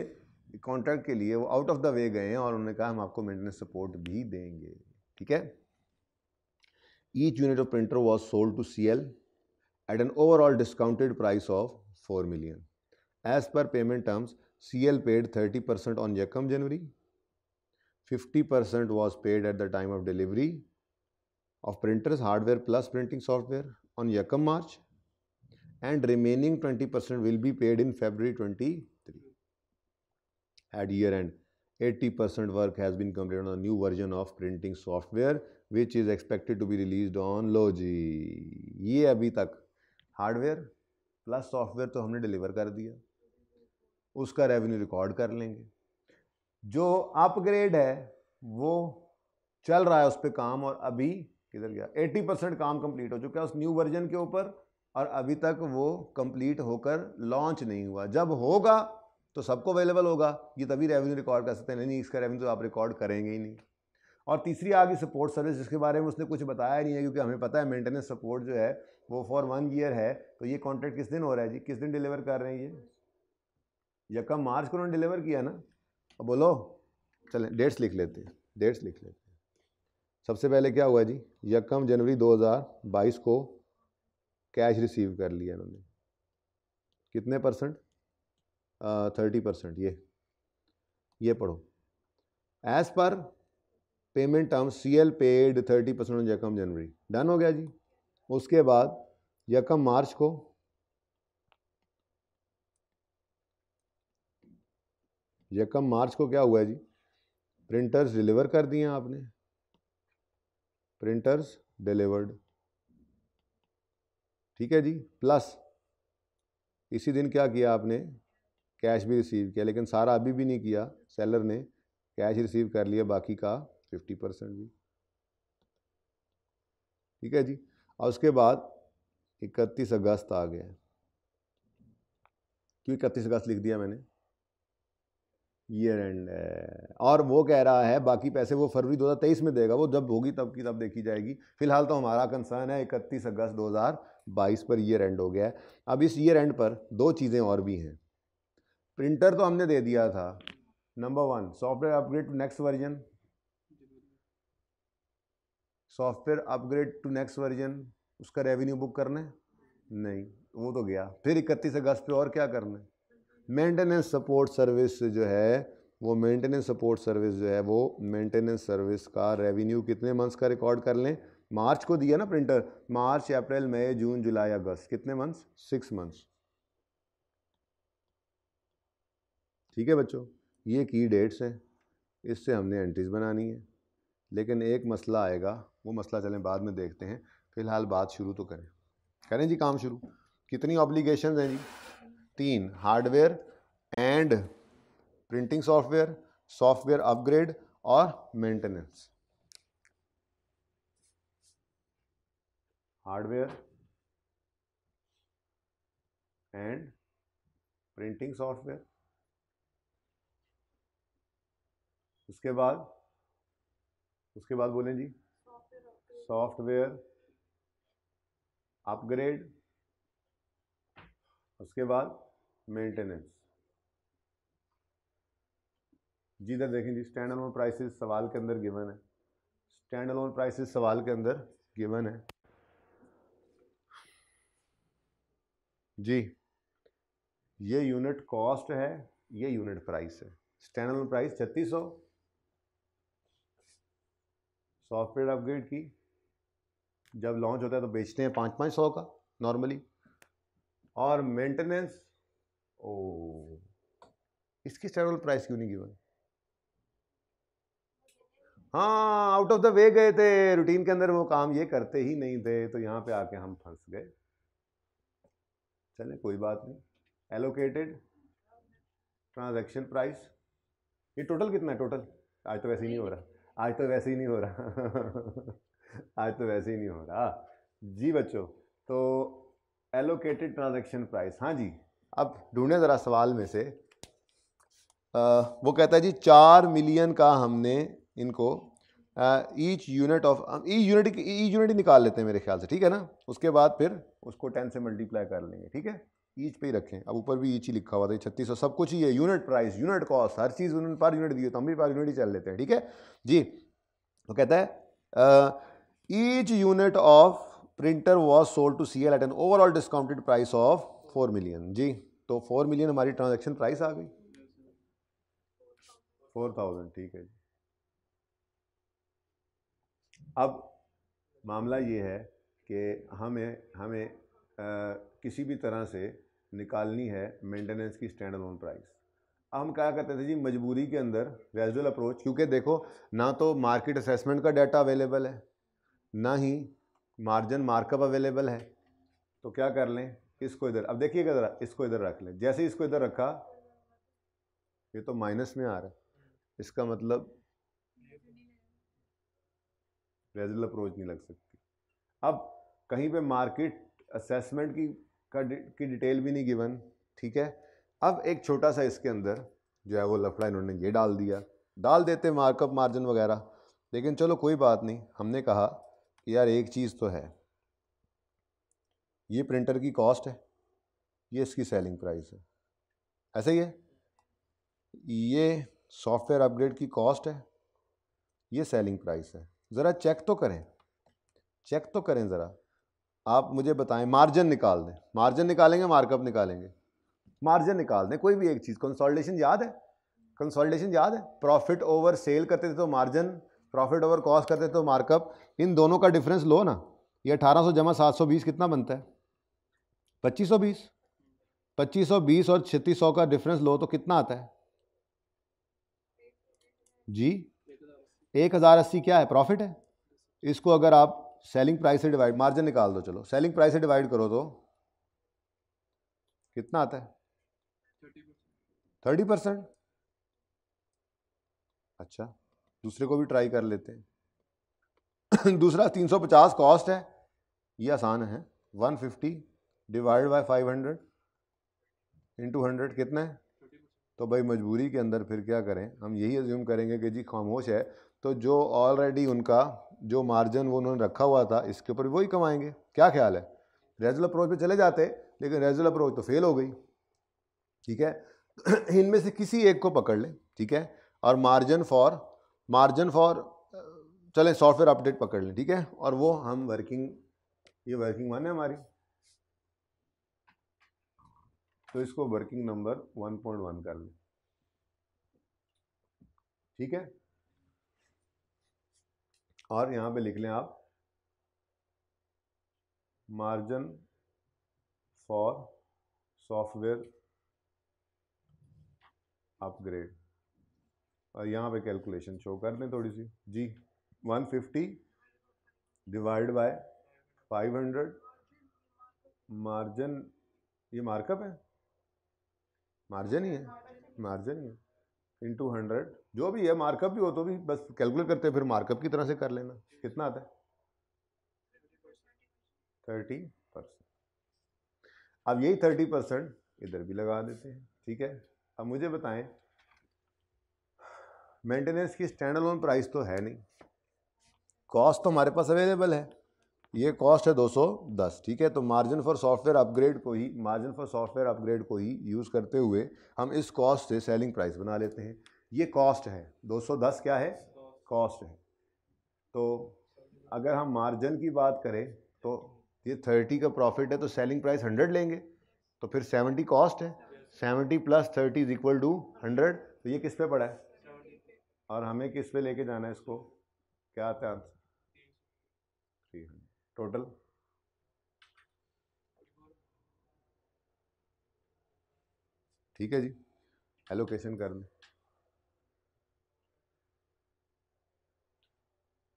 कॉन्ट्रैक्ट के लिए वो आउट ऑफ द वे गए हैं और उन्होंने कहा हम आपको मेंटेनेंस सपोर्ट भी देंगे ठीक है each unit of printer was sold to C L at an overall discounted price of four million as per payment terms CL paid 30% on Yakam January. 50% was paid at the time of delivery of printers, hardware plus printing software on Yakam March and remaining 20% will be paid in February 23. At year end, 80% work has been completed on a new version of printing software which is expected to be released on Logi. ये अभी तक hardware plus software तो हमने deliver कर दिया उसका revenue record कर लेंगे जो अपग्रेड है वो चल रहा है उस पर काम और अभी किधर गया 80 परसेंट काम कंप्लीट हो चुका है उस न्यू वर्जन के ऊपर और अभी तक वो कंप्लीट होकर लॉन्च नहीं हुआ जब होगा तो सबको अवेलेबल होगा ये तभी रेवेन्यू रिकॉर्ड कर सकते हैं नहीं इसका रेवेन्यू तो आप रिकॉर्ड करेंगे ही नहीं और तीसरी आगे सपोर्ट सर्विस जिसके बारे में उसने कुछ बताया नहीं है क्योंकि हमें पता है मेंटेनेंस सपोर्ट जो है वो फॉर वन ईयर है तो ये कॉन्ट्रैक्ट किस दिन हो रहा है जी किस दिन डिलीवर कर रहे हैं ये यकम मार्च को उन्होंने डिलीवर किया ना अब बोलो चलें डेट्स लिख लेते हैं डेट्स लिख लेते हैं सबसे पहले क्या हुआ जी यकम जनवरी 2022 को कैश रिसीव कर लिया इन्होंने कितने परसेंट थर्टी परसेंट ये ये पढ़ो as per payment term C L paid thirty percent यकम जनवरी डन हो गया जी उसके बाद यकम मार्च को यकम मार्च को क्या हुआ है जी प्रिंटर्स डिलीवर कर दिए आपने प्रिंटर्स डिलीवर्ड ठीक है जी प्लस इसी दिन क्या किया आपने कैश भी रिसीव किया लेकिन सारा अभी भी नहीं किया सेलर ने कैश रिसीव कर लिया बाकी का फिफ्टी परसेंट भी ठीक है जी और उसके बाद इकतीस अगस्त आ गया क्यों इकतीस अगस्त लिख दिया मैंने ईयर एंड और वो कह रहा है बाकी पैसे वो फरवरी दो में देगा वो जब होगी तब की तब देखी जाएगी फिलहाल तो हमारा कंसर्न है इकतीस अगस्त बाईस पर ईयर एंड हो गया है अब इस ईयर एंड पर दो चीज़ें और भी हैं प्रिंटर तो हमने दे दिया था number one software upgrade to next version software upgrade to next version उसका रेवेन्यू बुक करना है नहीं वो तो गया फिर इकतीस अगस्त पे और क्या करना है मेंटेनेंस सपोर्ट सर्विस जो है वो मेंटेनेंस सपोर्ट सर्विस जो है वो मेंटेनेंस सर्विस का रेवेन्यू कितने मंथ्स का रिकॉर्ड कर लें मार्च को दिया ना प्रिंटर मार्च अप्रैल मई जून जुलाई अगस्त कितने मंथ्स सिक्स मंथ्स ठीक है बच्चों ये की डेट्स हैं इससे हमने एंट्रीज बनानी है लेकिन एक मसला आएगा वो मसला चलें बाद में देखते हैं फ़िलहाल बात शुरू तो करें करें जी काम शुरू कितनी ऑब्लिगेशन हैं जी तीन hardware and printing software software upgrade और maintenance hardware and printing software उसके बाद उसके बाद बोलें जी सॉफ्टवेयर अपग्रेड उसके बाद मेंटेनेंस जी देखें जी स्टैंड अलोन प्राइसेस सवाल के अंदर गिवन है स्टैंड अलोन प्राइसेस सवाल के अंदर गिवन है जी ये यूनिट कॉस्ट है ये यूनिट प्राइस है स्टैंड अलोन प्राइस छत्तीस सौ सॉफ्टवेयर अपग्रेड की जब लॉन्च होता है तो बेचते हैं पाँच पाँच सौ का नॉर्मली और मेंटेनेंस ओ इसकी सेवरल प्राइस क्यों नहीं गिवन हाँ आउट ऑफ द वे गए थे रूटीन के अंदर वो काम ये करते ही नहीं थे तो यहाँ पे आके हम फंस गए चले कोई बात नहीं एलोकेटेड ट्रांजैक्शन प्राइस ये टोटल कितना है टोटल आज तो वैसे ही नहीं हो रहा आज तो वैसे ही नहीं हो रहा आज तो वैसे ही नहीं हो रहा हाँ, जी बच्चों तो एलोकेटेड ट्रांजैक्शन प्राइस हाँ जी अब ढूंढें ज़रा सवाल में से आ, वो कहता है जी चार मिलियन का हमने इनको each unit of E unit E unit ही निकाल लेते हैं मेरे ख्याल से ठीक है ना उसके बाद फिर उसको टेन से मल्टीप्लाई कर लेंगे ठीक है ईच पे ही रखें अब ऊपर भी ईच ही लिखा हुआ था छत्तीस सौ सब कुछ ही है यूनिट प्राइस यूनिट कॉस्ट हर चीज़ उन्होंने पर यूनिट दी तो हम भी पर यूनिट ही चल लेते हैं ठीक है जी वो तो कहता है each unit of printer was sold to C L at an overall discounted price of four million जी तो फोर मिलियन हमारी ट्रांजैक्शन प्राइस आ गई फोर थाउजेंड ठीक है जी अब मामला ये है कि हमें हमें आ, किसी भी तरह से निकालनी है मेंटेनेंस की स्टैंड अलोन प्राइस हम क्या करते थे जी मजबूरी के अंदर रेजुअल अप्रोच क्योंकि देखो ना तो मार्केट असेसमेंट का डाटा अवेलेबल है ना ही मार्जिन मार्कअप अवेलेबल है तो क्या कर लें इसको इधर अब देखिएगा ज़रा इसको इधर रख लें जैसे इसको इधर रखा ये तो माइनस में आ रहा है इसका मतलब रेजल अप्रोच नहीं लग सकती अब कहीं पे मार्केट असेसमेंट की का डि, की डिटेल भी नहीं गिवन ठीक है अब एक छोटा सा इसके अंदर जो है वो लफड़ा इन्होंने ये डाल दिया डाल देते मार्कअप मार्जिन वगैरह लेकिन चलो कोई बात नहीं हमने कहा कि यार एक चीज़ तो है ये प्रिंटर की कॉस्ट है ये इसकी सेलिंग प्राइस है ऐसे ही है ये सॉफ्टवेयर अपग्रेड की कॉस्ट है ये सेलिंग प्राइस है ज़रा चेक तो करें चेक तो करें ज़रा आप मुझे बताएं मार्जिन निकाल दें मार्जिन निकालेंगे मार्कअप निकालेंगे मार्जिन निकाल दें कोई भी एक चीज़ कंसोलिडेशन याद है कंसोलिडेशन याद है प्रॉफिट ओवर सेल करते थे तो मार्जिन प्रॉफिट ओवर कॉस्ट करते थे तो मार्कअप इन दोनों का डिफरेंस लो ना ये अठारह सौ जमा सात सौ बीस कितना बनता है पच्चीस सौ बीस पच्चीस सौ बीस और छत्तीस सौ का डिफरेंस लो तो कितना आता है जी एक हज़ार अस्सी क्या है प्रॉफिट है इसको अगर आप सेलिंग प्राइस से डिवाइड मार्जिन निकाल दो चलो सेलिंग प्राइस से डिवाइड करो तो कितना आता है थर्टी परसेंट अच्छा दूसरे को भी ट्राई कर लेते हैं दूसरा तीन सौ पचास कॉस्ट है ये आसान है one fifty divide by five hundred into hundred कितना है तो भाई मजबूरी के अंदर फिर क्या करें हम यही एज्यूम करेंगे कि जी खामोश है तो जो ऑलरेडी उनका जो मार्जिन वो उन्होंने रखा हुआ था इसके ऊपर वही कमाएंगे क्या ख्याल है रेजुलर अप्रोच पे चले जाते लेकिन रेजुलर अप्रोच तो फेल हो गई ठीक है इनमें से किसी एक को पकड़ लें ठीक है और मार्जिन फॉर मार्जिन फॉर चलें सॉफ्टवेयर अपडेट पकड़ लें ठीक है और वो हम वर्किंग ये वर्किंग वन है हमारी तो इसको वर्किंग नंबर 1.1 कर लें ठीक है और यहां पे लिख लें आप मार्जिन फॉर सॉफ्टवेयर अपग्रेड और यहां पे कैलकुलेशन शो कर लें थोड़ी सी जी 150 डिवाइड बाय 500 मार्जिन ये मार्कअप है मार्जिन ही है मार्जिन ही है इंटू हंड्रेड जो भी है मार्कअप भी हो तो भी बस कैलकुलेट करते फिर मार्कअप की तरह से कर लेना कितना आता है थर्टी परसेंट अब यही थर्टी परसेंट इधर भी लगा देते हैं ठीक है अब मुझे बताएं मेंटेनेंस की स्टैंडर्ड प्राइस तो है नहीं कॉस्ट तो हमारे पास अवेलेबल है ये कॉस्ट है 210 ठीक है तो मार्जिन फॉर सॉफ्टवेयर अपग्रेड को ही मार्जिन फॉर सॉफ्टवेयर अपग्रेड को ही यूज़ करते हुए हम इस कॉस्ट से सेलिंग प्राइस बना लेते हैं ये कॉस्ट है 210 क्या है कॉस्ट है तो अगर हम मार्जिन की बात करें तो ये 30 का प्रॉफिट है तो सेलिंग प्राइस 100 लेंगे तो फिर 70 कॉस्ट है 70 प्लस 30 इज इक्वल टू 100 तो ये किस पे पड़ा है और हमें किस पे लेके जाना है इसको क्या आता है आंसर थ्री हंड्रेड टोटल ठीक है जी एलोकेशन कर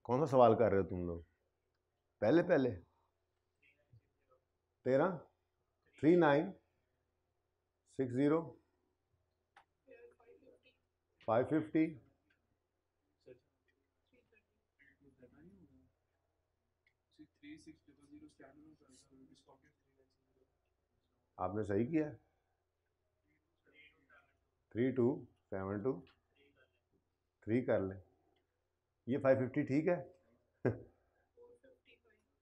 कौन सा सवाल कर रहे हो तुम लोग पहले पहले तेरह three nine six zero five fifty आपने सही किया three two seven two three कर लें ये फाइव फिफ्टी ठीक है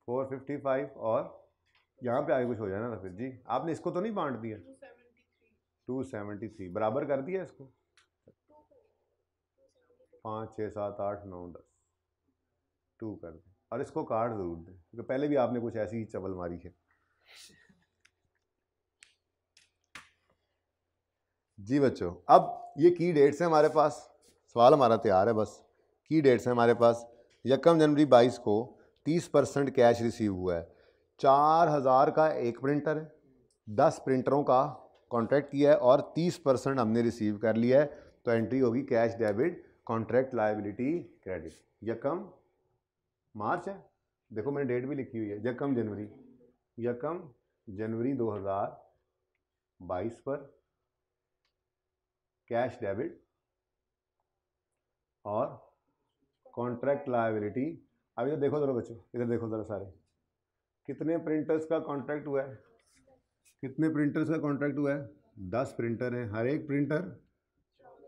फोर फिफ्टी फाइव और यहाँ पे आगे कुछ हो जाना ना फिर जी आपने इसको तो नहीं बांट दिया टू सेवेंटी थ्री बराबर कर दिया इसको पाँच छः सात आठ नौ दस टू कर दें और इसको कार्ड ज़रूर दें क्योंकि पहले भी आपने कुछ ऐसी ही चबल मारी है जी बच्चों अब ये की डेट्स हैं हमारे पास सवाल हमारा तैयार है बस की डेट्स हैं हमारे पास यकम जनवरी बाईस को तीस परसेंट कैश रिसीव हुआ है चार हज़ार का एक प्रिंटर दस प्रिंटरों का कॉन्ट्रैक्ट किया है और तीस परसेंट हमने रिसीव कर लिया है तो एंट्री होगी cash debit contract liability credit यकम मार्च है देखो मैंने डेट भी लिखी हुई है यकम जनवरी यकम जनवरी 2022 पर कैश डेबिट और कॉन्ट्रैक्ट लाइबिलिटी अभी इधर देखो जरा बच्चों इधर देखो जरा सारे कितने प्रिंटर्स का कॉन्ट्रैक्ट हुआ है कितने प्रिंटर्स का कॉन्ट्रैक्ट हुआ है दस प्रिंटर हैं हर एक प्रिंटर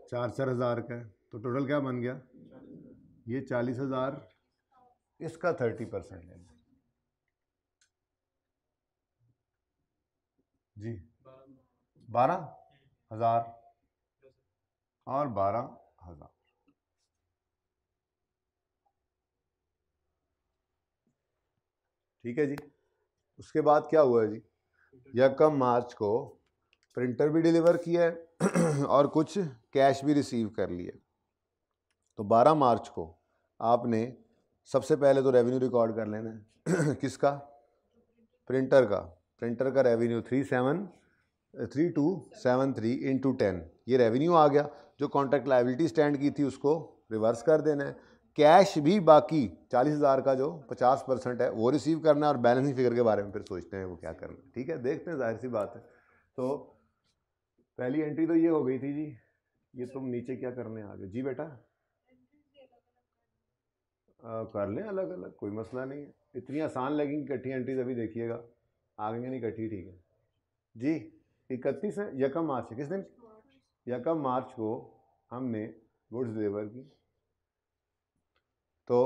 चार चार हज़ार का है तो टोटल क्या बन गया ये चालीस हज़ार इसका थर्टी परसेंट है जी बारह हज़ार और बारह हजार ठीक है जी उसके बाद क्या हुआ है जी यकम मार्च को प्रिंटर भी डिलीवर किया है और कुछ कैश भी रिसीव कर लिया तो 12 मार्च को आपने सबसे पहले तो रेवेन्यू रिकॉर्ड कर लेना है किसका प्रिंटर का प्रिंटर का revenue three seven three two seven three into ten ये रेवेन्यू आ गया जो कॉन्ट्रैक्ट लाइबिलिटी स्टैंड की थी उसको रिवर्स कर देना है कैश भी बाकी चालीस हज़ार का जो पचास परसेंट है वो रिसीव करना है और बैलेंसिंग फिगर के बारे में फिर सोचते हैं वो क्या करना है ठीक है देखते हैं जाहिर सी बात है तो पहली एंट्री तो ये हो गई थी जी ये तुम नीचे क्या करने आ गए जी बेटा आ, कर लें अलग अलग कोई मसला नहीं है इतनी आसान लगेंगी इकट्ठी एंट्रीज अभी देखिएगा आ गई नहीं इकट्ठी ठीक है जी इकतीस है यकम मार्च है किस दिन यकम मार्च को हमने गुड्स डिलीवर की तो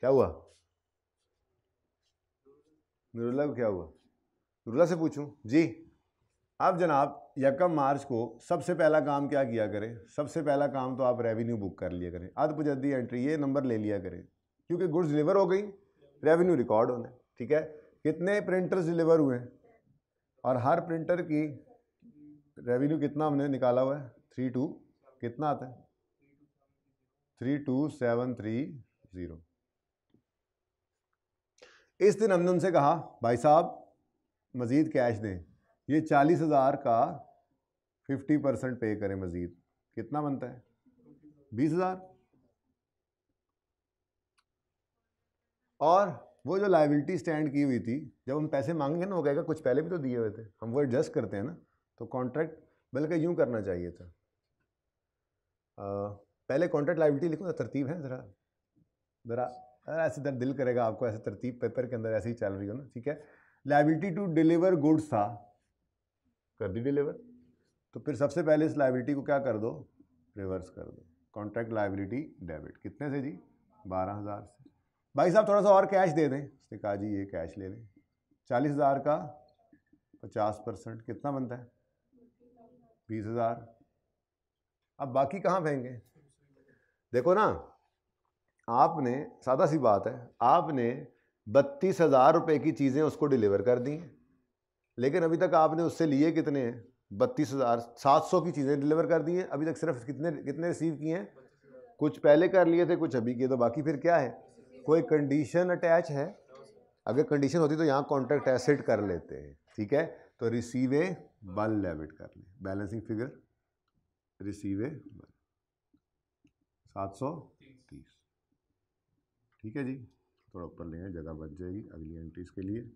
क्या हुआ को क्या हुआ नूरुल्ला से पूछूं जी आप जनाब यकम मार्च को सबसे पहला काम क्या किया करें सबसे पहला काम तो आप रेवेन्यू बुक कर लिया करें अदपुजदी एंट्री ये नंबर ले लिया करें क्योंकि गुड्स डिलीवर हो गई रेवेन्यू रिकॉर्ड होना ठीक है कितने प्रिंटर्स डिलीवर हुए और हर प्रिंटर की रेवेन्यू कितना हमने निकाला हुआ है थ्री टू कितना आता है three two seven three zero इस दिन हमने उनसे कहा भाई साहब मज़ीद कैश दें ये चालीस हज़ार का फिफ्टी परसेंट पे करें मज़ीद कितना बनता है बीस हज़ार और वो जो लाइबिलिटी स्टैंड की हुई थी जब हम पैसे मांगेंगे ना वो कहेगा कुछ पहले भी तो दिए हुए थे हम वो एडजस्ट करते हैं ना तो कॉन्ट्रैक्ट बल्कि यूँ करना चाहिए था आ, पहले कॉन्ट्रैक्ट लाइबिलिटी लिखो ना तरतीब है ज़रा ज़रा अरे ऐसे दर दिल करेगा आपको ऐसे तरतीब पेपर के अंदर ऐसे ही चल रही हो ना ठीक है लाइबिलिटी टू डिलीवर गुड्स था कर दी डिलीवर तो फिर सबसे पहले इस लाइबिलिटी को क्या कर दो रिवर्स कर दो कॉन्ट्रैक्ट लाइबिलिटी डेबिट कितने से जी बारह हज़ार से भाई साहब थोड़ा सा और कैश दे दें उसने कहा जी ये कैश ले लें चालीस हज़ार का पचास परसेंट कितना बनता है बीस हजार अब बाकी कहाँ फेंगे देखो ना आपने सादा सी बात है आपने बत्तीस हजार रुपये की चीज़ें उसको डिलीवर कर दी हैं लेकिन अभी तक आपने उससे लिए कितने बत्तीस हज़ार सात सौ की चीज़ें डिलीवर कर दी हैं अभी तक सिर्फ कितने कितने रिसीव किए हैं कुछ पहले कर लिए थे कुछ अभी किए तो बाकी फिर क्या है कोई कंडीशन अटैच है अगर कंडीशन होती तो यहाँ कॉन्ट्रैक्ट एसेट कर लेते हैं ठीक है तो रिसीवे बल डेबिट कर लें बैलेंसिंग फिगर रिसीवे बल सात सौ तीस ठीक है जी थोड़ा ऊपर लेंगे जगह बच जाएगी अगली एंट्रीज के लिए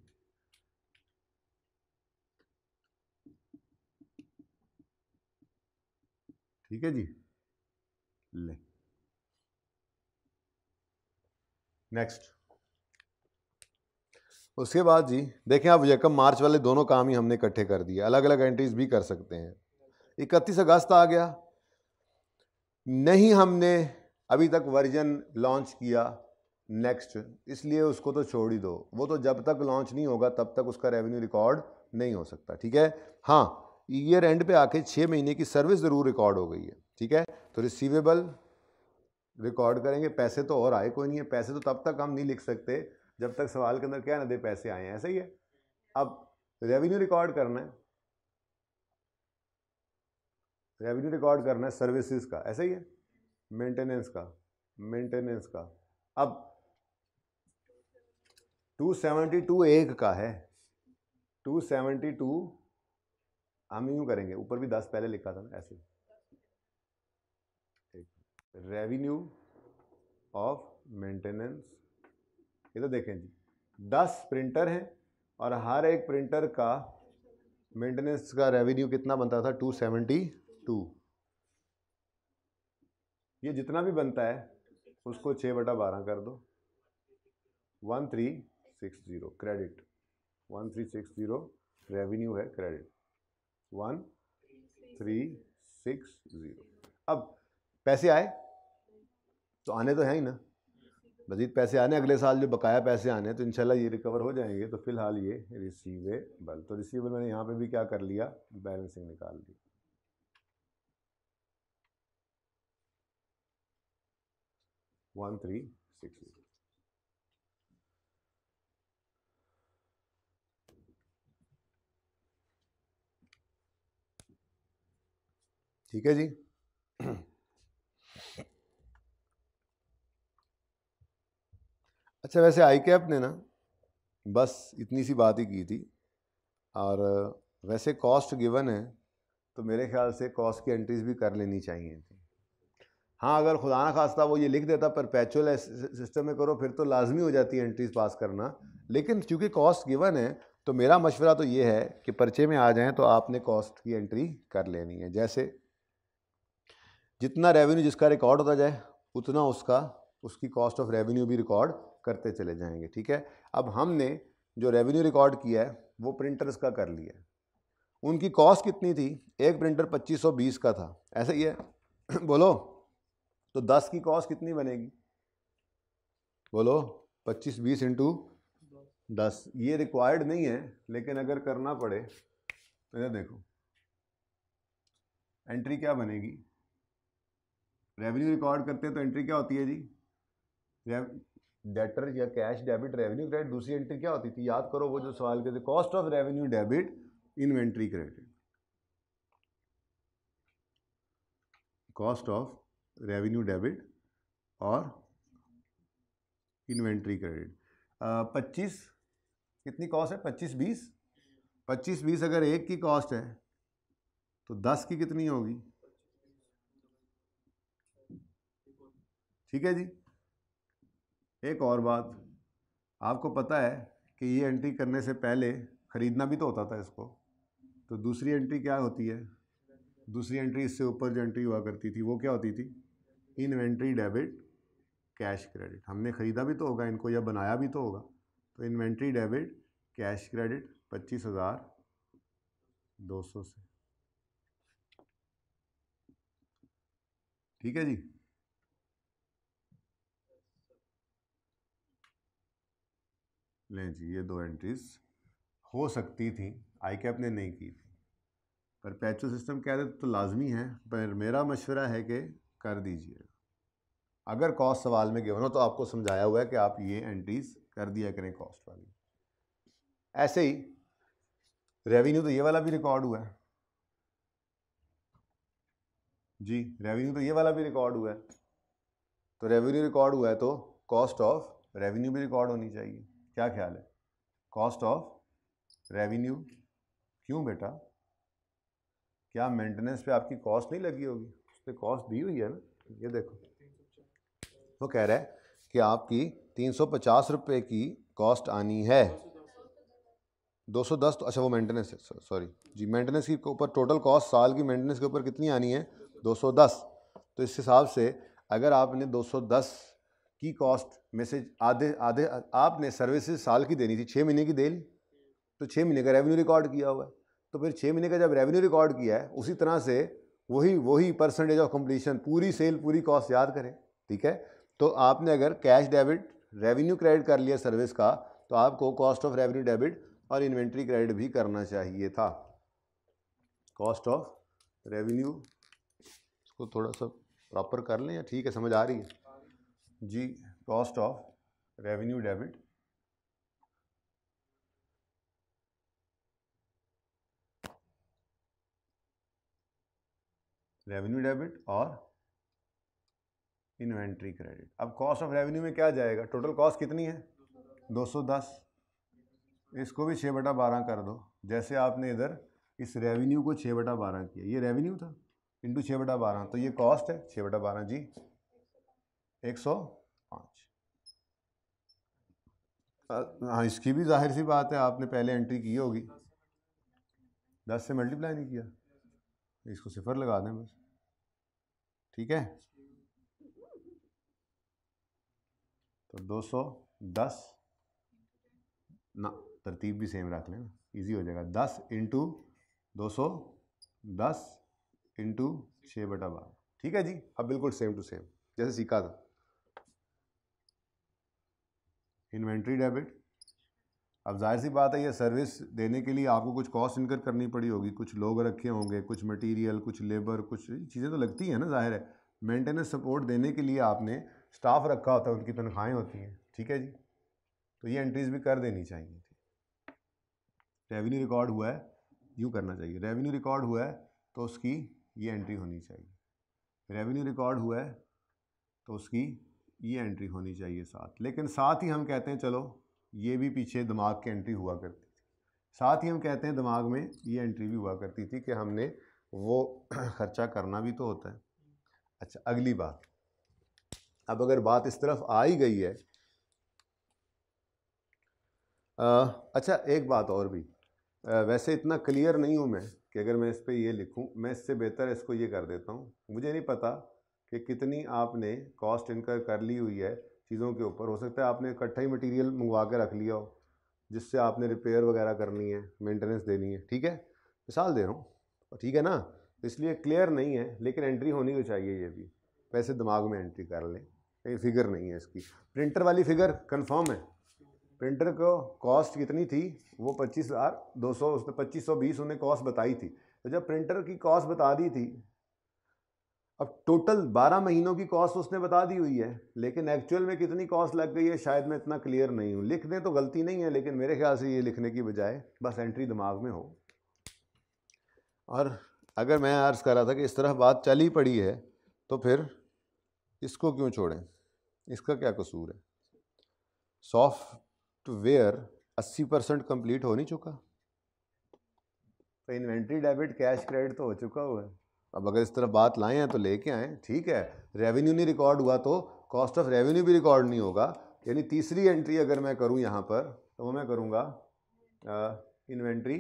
ठीक है जी ले नेक्स्ट उसके बाद जी देखें आप यकम मार्च वाले दोनों काम ही हमने इकट्ठे कर दिए अलग अलग एंट्रीज भी कर सकते हैं इकतीस अगस्त आ गया नहीं हमने अभी तक वर्जन लॉन्च किया नेक्स्ट इसलिए उसको तो छोड़ ही दो वो तो जब तक लॉन्च नहीं होगा तब तक उसका रेवेन्यू रिकॉर्ड नहीं हो सकता ठीक है हाँ ईयर एंड पे आके छः महीने की सर्विस ज़रूर रिकॉर्ड हो गई है ठीक है तो रिसीवेबल रिकॉर्ड करेंगे पैसे तो और आए कोई नहीं है पैसे तो तब तक हम नहीं लिख सकते जब तक सवाल के अंदर क्या ना दे पैसे आए हैं ऐसा ही है अब रेवेन्यू रिकॉर्ड करना है रेवेन्यू रिकॉर्ड करना है सर्विसेज का ऐसा ही है मेंटेनेंस का मेंटेनेंस का अब 272 एक का है 272 हम यूँ करेंगे ऊपर भी दस पहले लिखा था ना ऐसे रेवेन्यू ऑफ मेंटेनेंस तो देखें जी दस प्रिंटर हैं और हर एक प्रिंटर का मेंटेनेंस का रेवेन्यू कितना बनता था टू सेवेंटी टू ये जितना भी बनता है उसको छः बटा बारह कर दो one three six zero credit one three six zero revenue है credit one three six zero अब पैसे आए तो आने तो हैं ही ना मज़ीद पैसे आने अगले साल जो बकाया पैसे आने तो इनशाला ये रिकवर हो जाएंगे तो फ़िलहाल ये रिसीवेबल तो रिसीवेबल मैंने यहाँ पे भी क्या कर लिया बैलेंसिंग निकाल दी वन थ्री सिक्स ठीक है जी अच्छा वैसे आई कैप ने ना बस इतनी सी बात ही की थी और वैसे कॉस्ट गिवन है तो मेरे ख्याल से कॉस्ट की एंट्रीज भी कर लेनी चाहिए थी हाँ अगर खुदा ना खास्ता वो ये लिख देता पर पैचुअल सिस्टम में करो फिर तो लाजमी हो जाती है एंट्रीज पास करना लेकिन चूँकि कॉस्ट गिवन है तो मेरा मशवरा तो ये है कि पर्चे में आ जाएँ तो आपने कॉस्ट की एंट्री कर लेनी है जैसे जितना रेवेन्यू जिसका रिकॉर्ड होता जाए उतना उसका उसकी कॉस्ट ऑफ रेवेन्यू भी रिकॉर्ड करते चले जाएंगे ठीक है अब हमने जो रेवेन्यू रिकॉर्ड किया है वो प्रिंटर्स का कर लिया उनकी कॉस्ट कितनी थी एक प्रिंटर 2520 का था ऐसे ही है बोलो तो 10 की कॉस्ट कितनी बनेगी बोलो 25 बीस इंटू दस ये रिक्वायर्ड नहीं है लेकिन अगर करना पड़े तो ये देखो एंट्री क्या बनेगी रेवेन्यू रिकॉर्ड करते हैं तो एंट्री क्या होती है जी डेटर या कैश डेबिट रेवेन्यू क्रेडिट दूसरी एंट्री क्या होती थी याद करो वो जो सवाल के थे cost of revenue debit inventory credit cost of revenue debit और इन्वेंट्री क्रेडिट पच्चीस कितनी कॉस्ट है पच्चीस बीस पच्चीस बीस अगर एक की कॉस्ट है तो दस की कितनी होगी ठीक है जी एक और बात आपको पता है कि ये एंट्री करने से पहले ख़रीदना भी तो होता था इसको तो दूसरी एंट्री क्या होती है दूसरी एंट्री इससे ऊपर जो एंट्री हुआ करती थी वो क्या होती थी इन्वेंट्री डेबिट कैश क्रेडिट हमने ख़रीदा भी तो होगा इनको या बनाया भी तो होगा तो इन्वेंट्री डेबिट कैश क्रेडिट पच्चीस हज़ार दो सौ से ठीक है जी लें जी ये दो एंट्रीज हो सकती थी आई कैप ने नहीं की थी पर पैचो सिस्टम कह रहे तो लाजमी है पर मेरा मशवरा है कि कर दीजिएगा अगर कॉस्ट सवाल में गिवन हो तो आपको समझाया हुआ है कि आप ये एंट्रीज कर दिया करें कॉस्ट वाली ऐसे ही रेवेन्यू तो ये वाला भी रिकॉर्ड हुआ है जी रेवेन्यू तो ये वाला भी रिकॉर्ड हुआ है तो रेवेन्यू रिकॉर्ड हुआ है तो कॉस्ट ऑफ रेवेन्यू भी रिकॉर्ड होनी चाहिए क्या ख्याल है कॉस्ट ऑफ रेवेन्यू क्यों बेटा क्या मेंटेनेंस पे आपकी कॉस्ट नहीं लगी होगी उस पर कॉस्ट दी हुई है ना ये देखो वो कह रहा है कि आपकी तीन सौ पचास रुपये की कॉस्ट आनी है दो सौ दस तो अच्छा वो मेंटेनेंस है सॉरी जी मेंटेनेंस के ऊपर टोटल कॉस्ट साल की मेंटेनेंस के ऊपर कितनी आनी है दो सौ दस तो इस हिसाब से अगर आपने दो सौ दस की कॉस्ट मैसेज आधे आधे आपने सर्विसेज साल की देनी थी छः महीने की दे ली तो छः महीने का रेवेन्यू रिकॉर्ड किया हुआ है तो फिर छः महीने का जब रेवेन्यू रिकॉर्ड किया है उसी तरह से वही वही परसेंटेज ऑफ कंप्लीशन पूरी सेल पूरी कॉस्ट याद करें ठीक है तो आपने अगर कैश डेबिट रेवेन्यू क्रेडिट कर लिया सर्विस का तो आपको कॉस्ट ऑफ रेवेन्यू डेबिट और इन्वेंट्री क्रेडिट भी करना चाहिए था कॉस्ट ऑफ रेवेन्यू इसको थोड़ा सा प्रॉपर कर लें या ठीक है समझ आ रही है जी cost of revenue debit revenue debit और इन्वेंट्री क्रेडिट अब कॉस्ट ऑफ रेवेन्यू में क्या जाएगा टोटल कॉस्ट कितनी है 210 इसको भी छः बटा बारह कर दो जैसे आपने इधर इस रेवेन्यू को छः बटा बारह किया ये रेवेन्यू था इंटू छः बटा बारह तो ये कॉस्ट है छः बटा बारह जी एक सौ पाँच हाँ इसकी भी जाहिर सी बात है आपने पहले एंट्री की होगी दस से मल्टीप्लाई नहीं किया इसको सिफर लगा दें बस ठीक है तो दो सौ दस ना तरतीब भी सेम रख लेना इजी हो जाएगा दस इंटू दो सौ दस इंटू छः बटा बारह ठीक है जी अब बिल्कुल सेम टू सेम जैसे सीखा था इन्वेंट्री डेबिट अब जाहिर सी बात है ये सर्विस देने के लिए आपको कुछ कॉस्ट इनकर करनी पड़ी होगी कुछ लोग रखे होंगे कुछ मटेरियल कुछ लेबर कुछ चीज़ें तो लगती हैं ना जाहिर है मेंटेनेंस सपोर्ट देने के लिए आपने स्टाफ रखा होता है उनकी तनख्वाहें होती हैं ठीक है जी तो ये एंट्रीज भी कर देनी चाहिए थी रेवेन्यू रिकॉर्ड हुआ है यूँ करना चाहिए रेवेन्यू रिकॉर्ड हुआ है तो उसकी ये एंट्री होनी चाहिए रेवेन्यू रिकॉर्ड हुआ है तो उसकी ये एंट्री होनी चाहिए साथ लेकिन साथ ही हम कहते हैं चलो ये भी पीछे दिमाग की एंट्री हुआ करती थी साथ ही हम कहते हैं दिमाग में ये एंट्री भी हुआ करती थी कि हमने वो ख़र्चा करना भी तो होता है अच्छा अगली बात अब अगर बात इस तरफ आ ही गई है आ, अच्छा एक बात और भी आ, वैसे इतना क्लियर नहीं हूँ मैं कि अगर मैं इस पर ये लिखूँ मैं इससे बेहतर इसको ये कर देता हूँ मुझे नहीं पता कि कितनी आपने कॉस्ट इनकर कर ली हुई है चीज़ों के ऊपर हो सकता है आपने इकट्ठा ही मटेरियल मंगवा के रख लिया हो जिससे आपने रिपेयर वगैरह करनी है मेंटेनेंस देनी है ठीक है मिसाल दे रहा हूँ ठीक है ना इसलिए क्लियर नहीं है लेकिन एंट्री होनी भी चाहिए ये भी पैसे दिमाग में एंट्री कर लें कहीं फिगर नहीं है इसकी प्रिंटर वाली फिगर कन्फर्म है प्रिंटर को कॉस्ट कितनी थी वो पच्चीस हज़ार दो सौ उसने पच्चीस सौ बीस उन्हें कॉस्ट बताई थी तो जब प्रिंटर की कॉस्ट बता दी थी अब टोटल 12 महीनों की कॉस्ट उसने बता दी हुई है लेकिन एक्चुअल में कितनी कॉस्ट लग गई है शायद मैं इतना क्लियर नहीं हूँ लिख दें तो गलती नहीं है लेकिन मेरे ख्याल से ये लिखने की बजाय बस एंट्री दिमाग में हो और अगर मैं अर्ज़ कर रहा था कि इस तरह बात चली पड़ी है तो फिर इसको क्यों छोड़ें इसका क्या कसूर है सॉफ्टवेयर 80 परसेंट कम्प्लीट हो नहीं चुका तो इन्वेंट्री डेबिट कैश क्रेडिट तो हो चुका हुआ है अब अगर इस तरह बात लाए हैं तो लेके आएँ ठीक है रेवेन्यू नहीं रिकॉर्ड हुआ तो कॉस्ट ऑफ रेवेन्यू भी रिकॉर्ड नहीं होगा यानी तीसरी एंट्री अगर मैं करूँ यहाँ पर तो वो मैं करूँगा inventory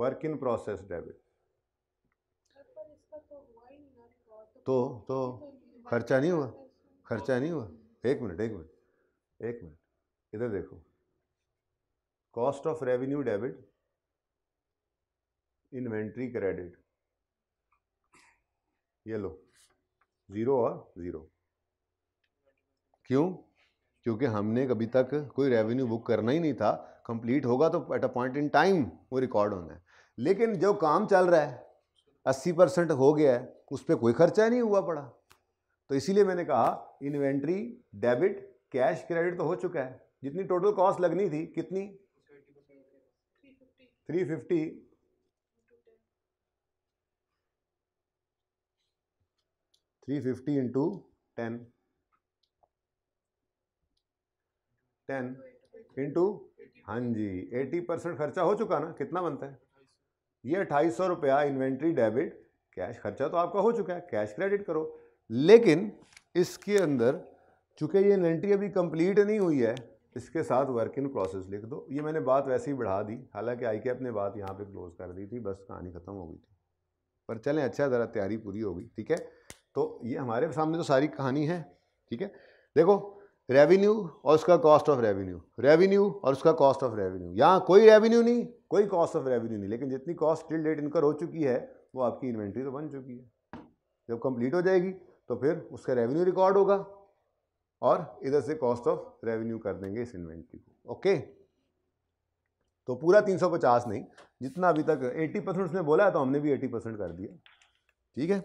work in process debit तो तो खर्चा नहीं हुआ खर्चा नहीं हुआ एक मिनट एक मिनट एक मिनट इधर देखो cost of revenue debit inventory credit ये लो ज़ीरो और ज़ीरो क्यों क्योंकि हमने कभी तक कोई रेवेन्यू बुक करना ही नहीं था कंप्लीट होगा तो at a point in time वो रिकॉर्ड होना है लेकिन जो काम चल रहा है अस्सी परसेंट हो गया है उस पर कोई खर्चा नहीं हुआ पड़ा तो इसीलिए मैंने कहा इन्वेंट्री डेबिट कैश क्रेडिट तो हो चुका है जितनी टोटल कॉस्ट लगनी थी कितनी three fifty three fifty into ten ten into हाँ जी एटी परसेंट खर्चा हो चुका ना कितना बनता है ये अट्ठाईस सौ रुपया इन्वेंट्री डेबिट कैश खर्चा तो आपका हो चुका है कैश क्रेडिट करो लेकिन इसके अंदर चूंकि ये इन्वेंट्री अभी कंप्लीट नहीं हुई है इसके साथ वर्क इन प्रोसेस लिख दो ये मैंने बात वैसे ही बढ़ा दी हालांकि आई कैप ने बात यहाँ पे क्लोज कर दी थी बस कहानी ख़त्म हो गई थी पर चलें अच्छा ज़रा तैयारी पूरी होगी ठीक है तो ये हमारे सामने तो सारी कहानी है ठीक है देखो रेवेन्यू और उसका कॉस्ट ऑफ रेवेन्यू रेवेन्यू और उसका कॉस्ट ऑफ रेवेन्यू यहाँ कोई रेवेन्यू नहीं कोई कॉस्ट ऑफ रेवेन्यू नहीं लेकिन जितनी कॉस्ट टिल डेट इनकर हो चुकी है वो आपकी इन्वेंट्री तो बन चुकी है जब कंप्लीट हो जाएगी तो फिर उसका रेवेन्यू रिकॉर्ड होगा और इधर से कॉस्ट ऑफ रेवेन्यू कर देंगे इस इन्वेंट्री को ओके तो पूरा 350 नहीं जितना अभी तक 80 परसेंट उसने बोला है तो हमने भी 80 परसेंट कर दिया ठीक है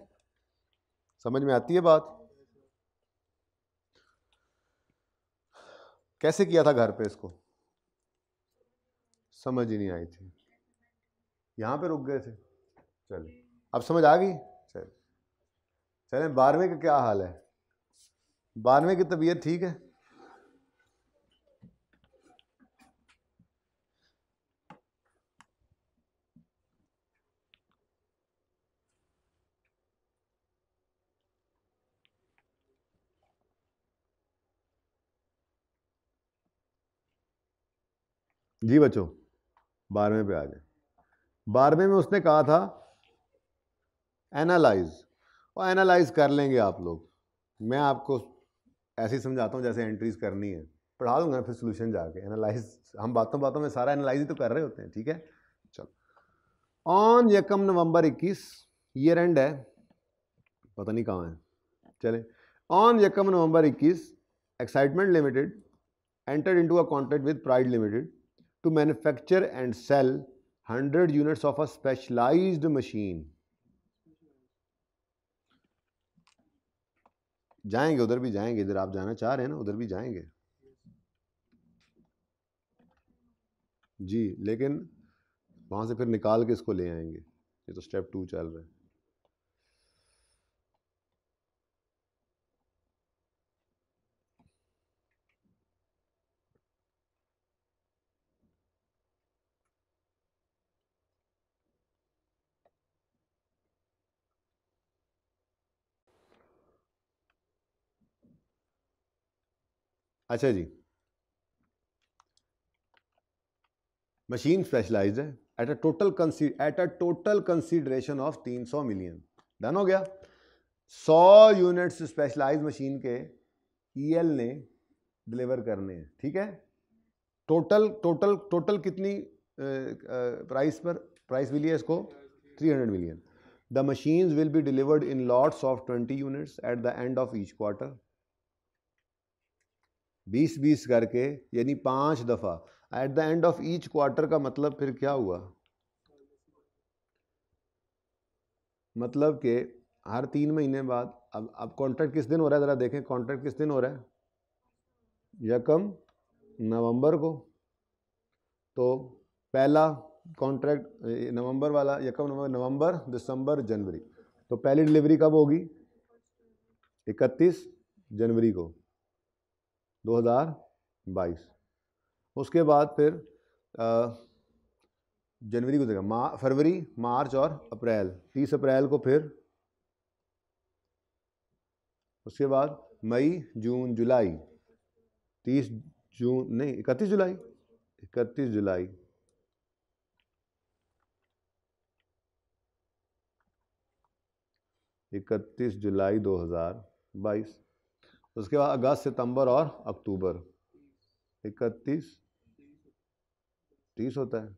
समझ में आती है बात कैसे किया था घर पे इसको समझ ही नहीं आई थी यहाँ पे रुक गए थे चल अब समझ आ गई चल चले बारहवें का क्या हाल है बारहवें की तबीयत ठीक है जी बच्चों बारहवें पे आ जाए बारहवें में उसने कहा था एनालाइज और एनालाइज कर लेंगे आप लोग मैं आपको ऐसे ही समझाता हूँ जैसे एंट्रीज करनी है पढ़ा दूंगा फिर सोल्यूशन जाके एनालाइज हम बातों बातों में सारा एनालाइज ही तो कर रहे होते हैं ठीक है चलो ऑन यकम नवंबर 21 ईयर एंड है पता नहीं कहाँ है चले ऑन यकम नवंबर 21 Excitement Limited entered into a contract with Pride Limited to manufacture and sell 100 units of a specialized machine जाएंगे उधर भी जाएंगे इधर आप जाना चाह रहे हैं ना उधर भी जाएंगे जी लेकिन वहां से फिर निकाल के इसको ले आएंगे ये तो स्टेप टू चल रहा है अच्छा जी मशीन स्पेशलाइज्ड है at a total at a total consideration of 300 million done हो गया 100 यूनिट्स स्पेशलाइज मशीन के ईएल e ने डिलीवर करने हैं ठीक है टोटल टोटल टोटल कितनी प्राइस पर प्राइस मिली है इसको 300 million the machines will be delivered in lots of 20 units at the end of each quarter बीस बीस करके यानी पांच दफ़ा at the end of each quarter का मतलब फिर क्या हुआ मतलब कि हर तीन महीने बाद अब अब कॉन्ट्रैक्ट किस दिन हो रहा है ज़रा देखें कॉन्ट्रैक्ट किस दिन हो रहा है यकम नवंबर को तो पहला कॉन्ट्रैक्ट नवंबर वाला यकम नवंबर नवंबर दिसंबर जनवरी तो पहली डिलीवरी कब होगी इकतीस जनवरी को 2022 उसके बाद फिर जनवरी को देखा फरवरी मार्च और अप्रैल तीस अप्रैल को फिर उसके बाद मई जून जुलाई तीस जून नहीं इकतीस जुलाई इकतीस जुलाई इकतीस जुलाई 2022 उसके बाद अगस्त सितंबर और अक्टूबर इकतीस तीस होता है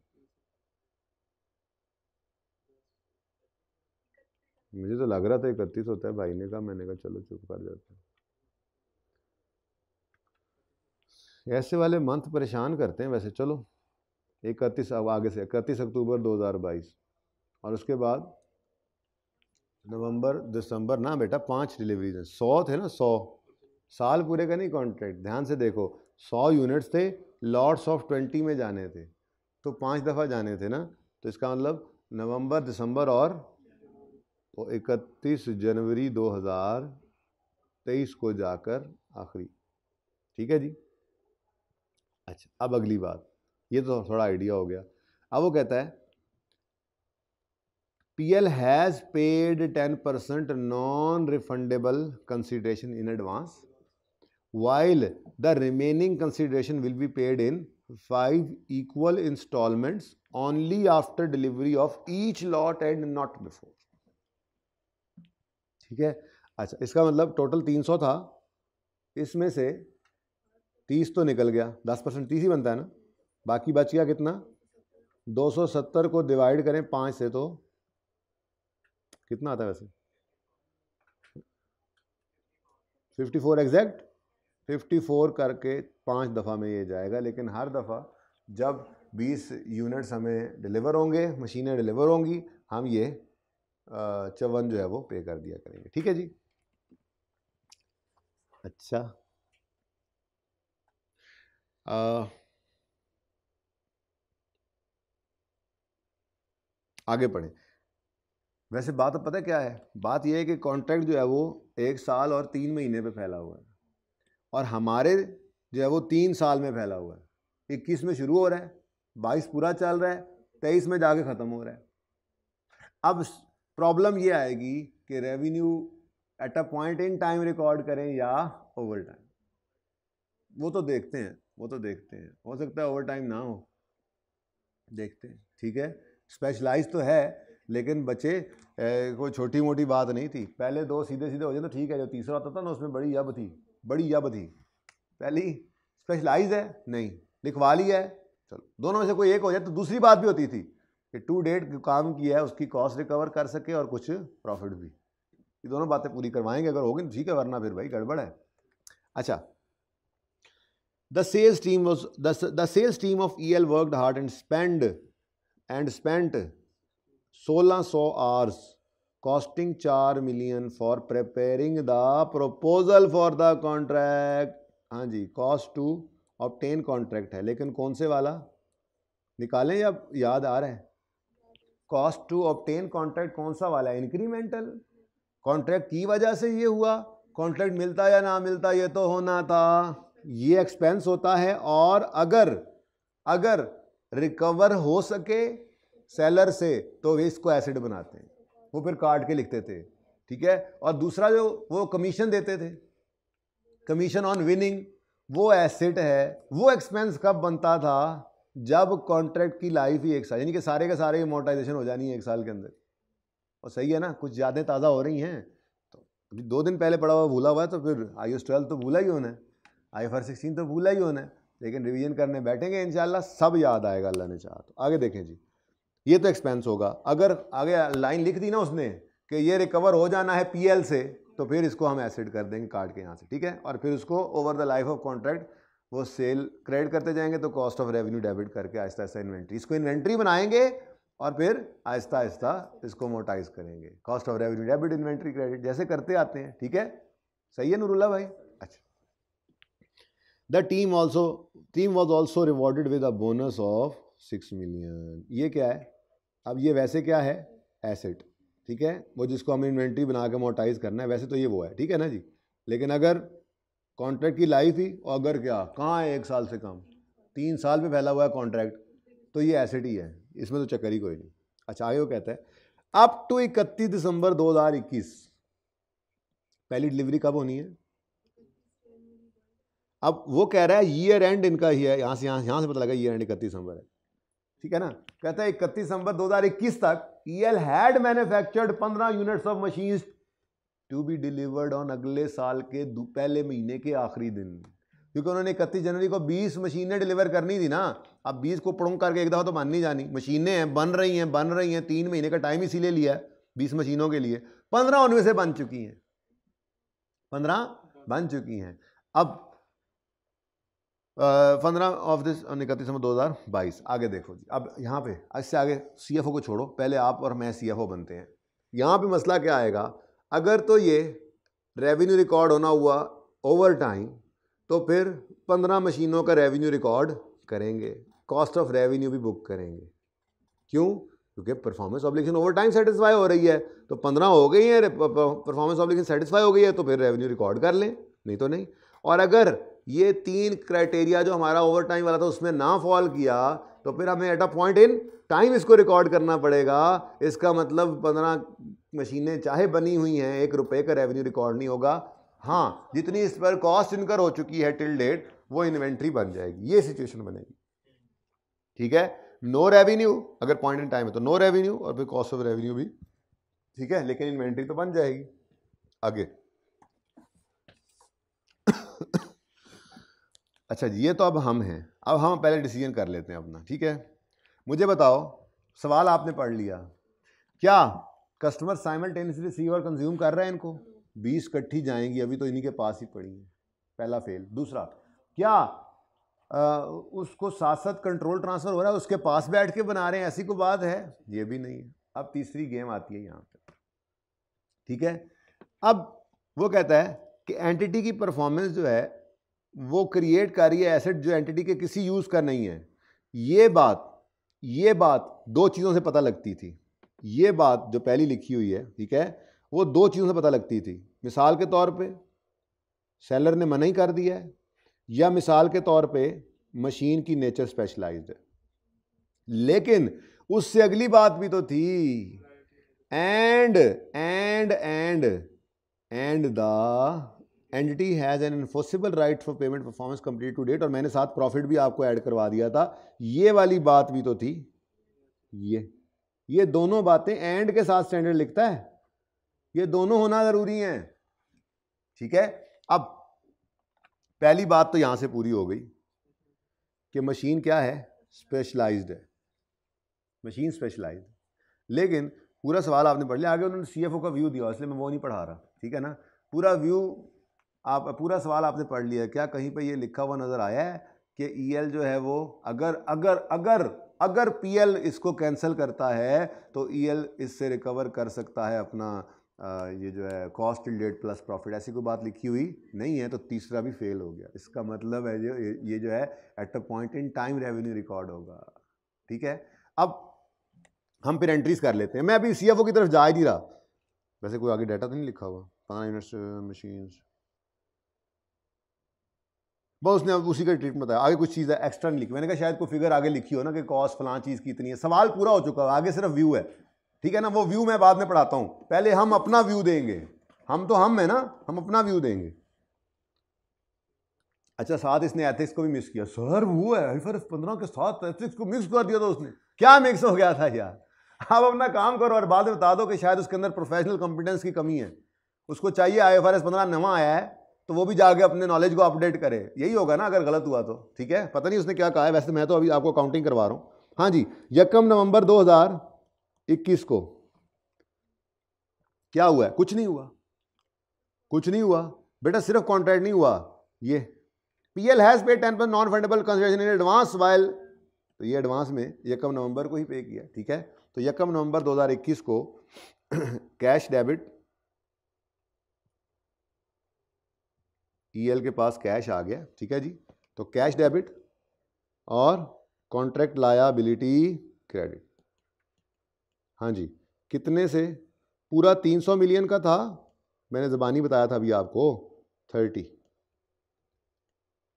मुझे तो लग रहा था इकतीस होता है भाई ने कहा मैंने कहा चलो चुप कर जाते हैं ऐसे वाले मंथ परेशान करते हैं वैसे चलो इकतीस अब आगे से इकतीस अक्टूबर 2022 और उसके बाद नवंबर दिसंबर ना बेटा पांच डिलीवरीज हैं सौ थे ना सौ साल पूरे का नहीं कॉन्ट्रैक्ट ध्यान से देखो सौ यूनिट्स थे लॉट्स ऑफ ट्वेंटी में जाने थे तो पांच दफ़ा जाने थे ना तो इसका मतलब नवंबर दिसंबर और तो इकतीस जनवरी 2023 को जाकर आखिरी ठीक है जी अच्छा अब अगली बात ये तो थोड़ा आइडिया हो गया अब वो कहता है has paid ten 10% non refundable consideration in advance while the remaining consideration will be paid in five equal installments only after delivery of each lot and not before ठीक है अच्छा इसका मतलब टोटल 300 था इसमें से 30 तो निकल गया 10 परसेंट तीस ही बनता है ना बाकी बच गया कितना 270 को डिवाइड करें पाँच से तो कितना आता है वैसे 54 फोर एग्जैक्ट 54 करके पांच दफ़ा में ये जाएगा लेकिन हर दफ़ा जब 20 यूनिट्स हमें डिलीवर होंगे मशीनें डिलीवर होंगी हम ये चवन जो है वो पे कर दिया करेंगे ठीक है जी अच्छा आ, आगे पढ़ें वैसे बात पता क्या है बात यह है कि कॉन्ट्रैक्ट जो है वो एक साल और तीन महीने पे फैला हुआ है और हमारे जो है वो तीन साल में फैला हुआ है इक्कीस में शुरू हो रहा है बाईस पूरा चल रहा है तेईस में जाके ख़त्म हो रहा है अब प्रॉब्लम ये आएगी कि revenue at a point in time record करें या ओवर टाइम वो तो देखते हैं वो तो देखते हैं हो सकता है ओवर टाइम ना हो देखते हैं ठीक है स्पेशलाइज तो है लेकिन बच्चे कोई छोटी मोटी बात नहीं थी पहले दो सीधे सीधे हो जाए तो ठीक है जो तीसरा आता था ना उसमें बड़ी अब थी बड़ी या बधी पहली स्पेशलाइज है नहीं लिखवा ली है चलो दोनों में से कोई एक हो जाए तो दूसरी बात भी होती थी कि टू डेट काम किया है उसकी कॉस्ट रिकवर कर सके और कुछ प्रॉफिट भी ये दोनों बातें पूरी करवाएंगे अगर होगी तो ठीक है वरना फिर भाई गड़बड़ है अच्छा the sales team the sales team of E L worked hard and spend and spent सोलह सौ आवर्स कॉस्टिंग चार million for preparing the proposal for the contract हाँ जी कॉस्ट टू ऑप्टेन कॉन्ट्रैक्ट है लेकिन कौन से वाला निकालें या याद आ रहा है कॉस्ट टू ऑप्टेन कॉन्ट्रैक्ट कौन सा वाला है इंक्रीमेंटल कॉन्ट्रैक्ट की वजह से ये हुआ कॉन्ट्रैक्ट मिलता या ना मिलता ये तो होना था ये एक्सपेंस होता है और अगर अगर रिकवर हो सके सेलर से तो वे इसको एसिड बनाते हैं वो फिर काट के लिखते थे ठीक है और दूसरा जो वो कमीशन देते थे कमीशन ऑन विनिंग वो एसेट है वो एक्सपेंस कब बनता था जब कॉन्ट्रैक्ट की लाइफ ही एक साल यानी कि सारे के सारे मोटाइजेशन हो जानी है एक साल के अंदर और सही है ना कुछ ज़्यादा ताज़ा हो रही हैं तो दो दिन पहले पड़ा हुआ भूला हुआ है तो फिर आई एस ट्वेल्व तो भूला ही होना है आई एफ आर सिक्सटीन तो भूला ही होना है लेकिन रिवीजन करने बैठेंगे इन सब याद आएगा अल्लाह ने चाहा तो आगे देखें जी ये तो एक्सपेंस होगा अगर आगे लाइन लिख दी ना उसने कि ये रिकवर हो जाना है पीएल से तो फिर इसको हम एसिड कर देंगे कार्ड के यहाँ से ठीक है और फिर उसको over the life of contract वो सेल क्रेडिट करते जाएंगे तो कॉस्ट ऑफ रेवेन्यू डेबिट करके आहिस्ता आहिस्ता इन्वेंट्री इसको इन्वेंट्री बनाएंगे और फिर आहिस्ता आहिस्ता इसको मोटाइज करेंगे cost of revenue debit inventory credit जैसे करते आते हैं ठीक है सही है नूरुल्ला भाई अच्छा the team also team was also rewarded with a bonus of six million ये क्या है अब ये वैसे क्या है एसेट ठीक है वो जिसको हमें इन्वेंट्री बना के मोटाइज करना है वैसे तो ये वो है ठीक है ना जी लेकिन अगर कॉन्ट्रैक्ट की लाइफ ही और अगर क्या कहाँ है एक साल से कम तीन साल में फैला हुआ है कॉन्ट्रैक्ट तो ये एसेट ही है इसमें तो चक्कर ही कोई नहीं अच्छा आगे वो कहता है अप टू इकतीस दिसंबर 2021 पहली डिलीवरी कब होनी है अब वो कह रहा है ईयर एंड इनका ही है यहाँ से यहाँ यहाँ से पता लगा ईयर एंड इकतीस दिसंबर है ठीक है ना कहते हैं इकतीस दो हजार इक्कीस तक ईएल हैड मैन्युफैक्चर्ड पंद्रह units of machines to be delivered on अगले साल के पहले महीने के आखिरी दिन क्योंकि उन्होंने इकतीस जनवरी को 20 मशीनें डिलीवर करनी थी ना अब 20 को पड़ों करके एक दफ़ा तो माननी जानी मशीनें हैं बन रही हैं बन रही हैं तीन महीने का टाइम इसीलिए लिया है बीस मशीनों के लिए पंद्रह उनमें से बन चुकी हैं पंद्रह बन चुकी हैं अब पंद्रह ऑफ दिस इकतीस नंबर दो हज़ार बाईस आगे देखो जी अब यहाँ पे इससे आगे सीएफओ को छोड़ो पहले आप और मैं सीएफओ बनते हैं यहाँ पे मसला क्या आएगा अगर तो ये रेवेन्यू रिकॉर्ड होना हुआ ओवर टाइम तो फिर पंद्रह मशीनों का रेवेन्यू रिकॉर्ड करेंगे कॉस्ट ऑफ रेवेन्यू भी बुक करेंगे क्यों क्योंकि performance obligation over time satisfy हो रही है तो पंद्रह हो गई है परफॉर्मेंस ऑब्लिकेशन सेटिस्फाई हो गई है तो फिर रेवेन्यू रिकॉर्ड कर लें नहीं तो नहीं और अगर ये तीन क्राइटेरिया जो हमारा ओवर टाइम वाला था उसमें ना फॉल किया तो फिर हमें at a point in time इसको रिकॉर्ड करना पड़ेगा इसका मतलब पंद्रह मशीनें चाहे बनी हुई हैं एक रुपए का रेवेन्यू रिकॉर्ड नहीं होगा हाँ जितनी इस पर कॉस्ट इनकर हो चुकी है टिल डेट वो इन्वेंट्री बन जाएगी ये सिचुएशन बनेगी ठीक है नो रेवेन्यू अगर पॉइंट इन टाइम है तो नो रेवेन्यू और फिर कॉस्ट ऑफ रेवेन्यू भी ठीक है लेकिन इन्वेंट्री तो बन जाएगी आगे अच्छा जी ये तो अब हम हैं अब हम पहले डिसीजन कर लेते हैं अपना ठीक है मुझे बताओ सवाल आपने पढ़ लिया क्या कस्टमर साइमल्टेनियसली रिसीव और कंज्यूम कर रहे हैं इनको बीस कट्ठी जाएंगी अभी तो इन्हीं के पास ही पड़ी है पहला फेल दूसरा क्या आ, उसको साथ साथ कंट्रोल ट्रांसफ़र हो रहा है उसके पास बैठ के बना रहे हैं ऐसी कोई बात है ये भी नहीं है अब तीसरी गेम आती है यहाँ पर ठीक है अब वो कहता है कि एंटिटी की परफॉर्मेंस जो है वो क्रिएट कर रही है एसेट जो एंटिटी के किसी यूज़ का नहीं है ये बात ये बात दो चीज़ों से पता लगती थी ये बात जो पहली लिखी हुई है ठीक है वो दो चीज़ों से पता लगती थी मिसाल के तौर पे सेलर ने मना ही कर दिया है या मिसाल के तौर पे मशीन की नेचर स्पेशलाइज्ड है लेकिन उससे अगली बात भी तो थी and and and and the entity has an enforceable right for payment performance complete to date और मैंने साथ प्रॉफिट भी आपको ऐड करवा दिया था ये वाली बात भी तो थी ये ये दोनों बातें एंड के साथ स्टैंडर्ड लिखता है ये दोनों होना ज़रूरी हैं ठीक है अब पहली बात तो यहाँ से पूरी हो गई कि मशीन क्या है स्पेशलाइज्ड है मशीन स्पेशलाइज्ड लेकिन पूरा सवाल आपने पढ़ लिया आगे उन्होंने सीएफओ का व्यू दिया इसलिए मैं वो नहीं पढ़ा रहा ठीक है ना पूरा व्यू आप पूरा सवाल आपने पढ़ लिया क्या कहीं पे ये लिखा हुआ नज़र आया है कि ई e जो है वो अगर अगर अगर अगर पी इसको कैंसिल करता है तो ई e इससे रिकवर कर सकता है अपना ये जो है कॉस्ट लेट प्लस प्रॉफिट ऐसी कोई बात लिखी हुई नहीं है तो तीसरा भी फेल हो गया इसका मतलब है जो ये जो है at a point in time revenue record होगा ठीक है अब हम फिर एंट्रीज कर लेते हैं मैं अभी सी की तरफ जा ही नहीं रहा वैसे कोई आगे डाटा तो नहीं लिखा हुआ पता नहीं मशीन्स बस उसने अब उसी का ट्रीटमेंट बताया आगे कुछ चीज़ है एक्स्ट्रा नहीं लिखी मैंने कहा शायद कोई फिगर आगे लिखी हो ना कि कॉस्ट फलां चीज़ की इतनी है सवाल पूरा हो चुका है आगे सिर्फ व्यू है ठीक है ना वो व्यू मैं बाद में पढ़ाता हूँ पहले हम अपना व्यू देंगे हम तो हम है ना हम अपना व्यू देंगे अच्छा साथ इसने एथिक्स को भी मिस किया सर वो है हरीफर पंद्रह के साथ एथिक्स को मिक्स कर दिया था उसने क्या मिक्स हो गया था यार आप अपना काम करो और बाद में बता दो कि शायद उसके अंदर प्रोफेशनल कॉम्पिटेंस की कमी है उसको चाहिए आई एफ आर एस पंद्रह नवा आया है तो वो भी जाके अपने नॉलेज को अपडेट करे यही होगा ना अगर गलत हुआ तो ठीक है पता नहीं उसने क्या कहा है वैसे मैं तो अभी आपको काउंटिंग करवा रहा हूँ हाँ जी यकम नवंबर 2021 को क्या हुआ है कुछ नहीं हुआ कुछ नहीं हुआ बेटा सिर्फ कॉन्ट्रैक्ट नहीं हुआ ये P L has pay ten पर non fundable concession in advance while तो ये एडवांस में यकम नवंबर को ही पे किया ठीक है तो यकम नवंबर 2021 को कैश डेबिट ईएल e के पास कैश आ गया ठीक है जी तो कैश डेबिट और कॉन्ट्रैक्ट लायाबिलिटी क्रेडिट हाँ जी कितने से पूरा 300 मिलियन का था मैंने ज़बानी बताया था अभी आपको 30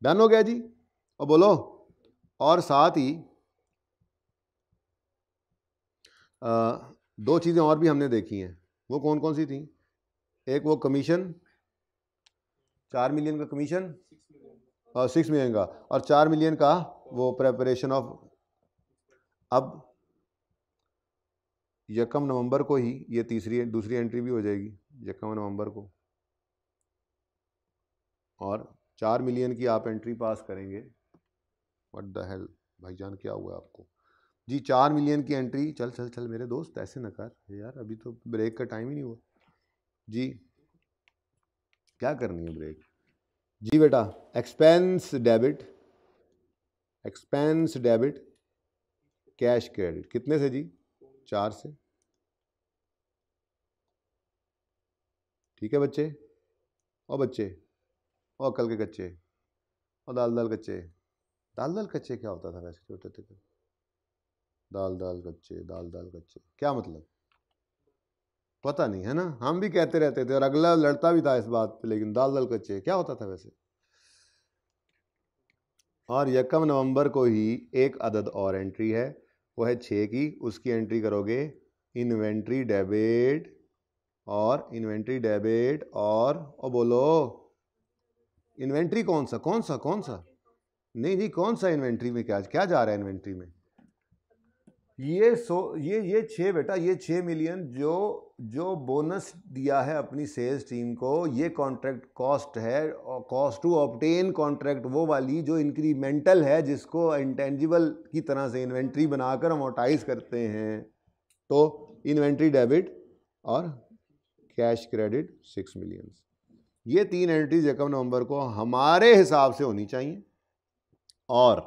डन हो गया जी और बोलो और साथ ही आ, दो चीज़ें और भी हमने देखी हैं वो कौन कौन सी थी एक वो कमीशन चार मिलियन का कमीशन और सिक्स मिलियन का और चार मिलियन का वो प्रेपरेशन ऑफ अब यकम नवंबर को ही ये तीसरी दूसरी एंट्री भी हो जाएगी यकम नवंबर को और चार मिलियन की आप एंट्री पास करेंगे व्हाट द हेल भाईजान क्या हुआ आपको जी चार मिलियन की एंट्री चल चल चल मेरे दोस्त ऐसे न कर यार अभी तो ब्रेक का टाइम ही नहीं हुआ जी क्या करनी है ब्रेक जी बेटा expense debit expense debit cash credit कितने से जी चार से ठीक है बच्चे और बच्चे और कल के कच्चे और दाल दाल कच्चे दाल दाल कच्चे क्या होता था वैसे छोटे थे दाल दाल कच्चे दाल दाल कच्चे क्या मतलब पता नहीं है ना हम भी कहते रहते थे और अगला लड़ता भी था इस बात पे लेकिन दाल दल कच्चे क्या होता था वैसे और यकम नवंबर को ही एक अदद और एंट्री है वो है छः की उसकी एंट्री करोगे इन्वेंट्री डेबिट और इन्वेंट्री डेबिट और ओ बोलो इन्वेंट्री कौन सा कौन सा कौन सा नहीं नहीं कौन सा इन्वेंट्री में क्या क्या जा रहा है इन्वेंट्री में ये सो ये ये छः बेटा ये छः मिलियन जो जो बोनस दिया है अपनी सेल्स टीम को ये कॉन्ट्रैक्ट कॉस्ट है कॉस्ट टू ऑप्टेन कॉन्ट्रैक्ट वो वाली जो इंक्रीमेंटल है जिसको इंटेंजिबल की तरह से इन्वेंट्री बनाकर अमोटाइज करते हैं तो इन्वेंट्री डेबिट और कैश क्रेडिट सिक्स मिलियंस ये तीन एंट्रीज एकम नवंबर को हमारे हिसाब से होनी चाहिए और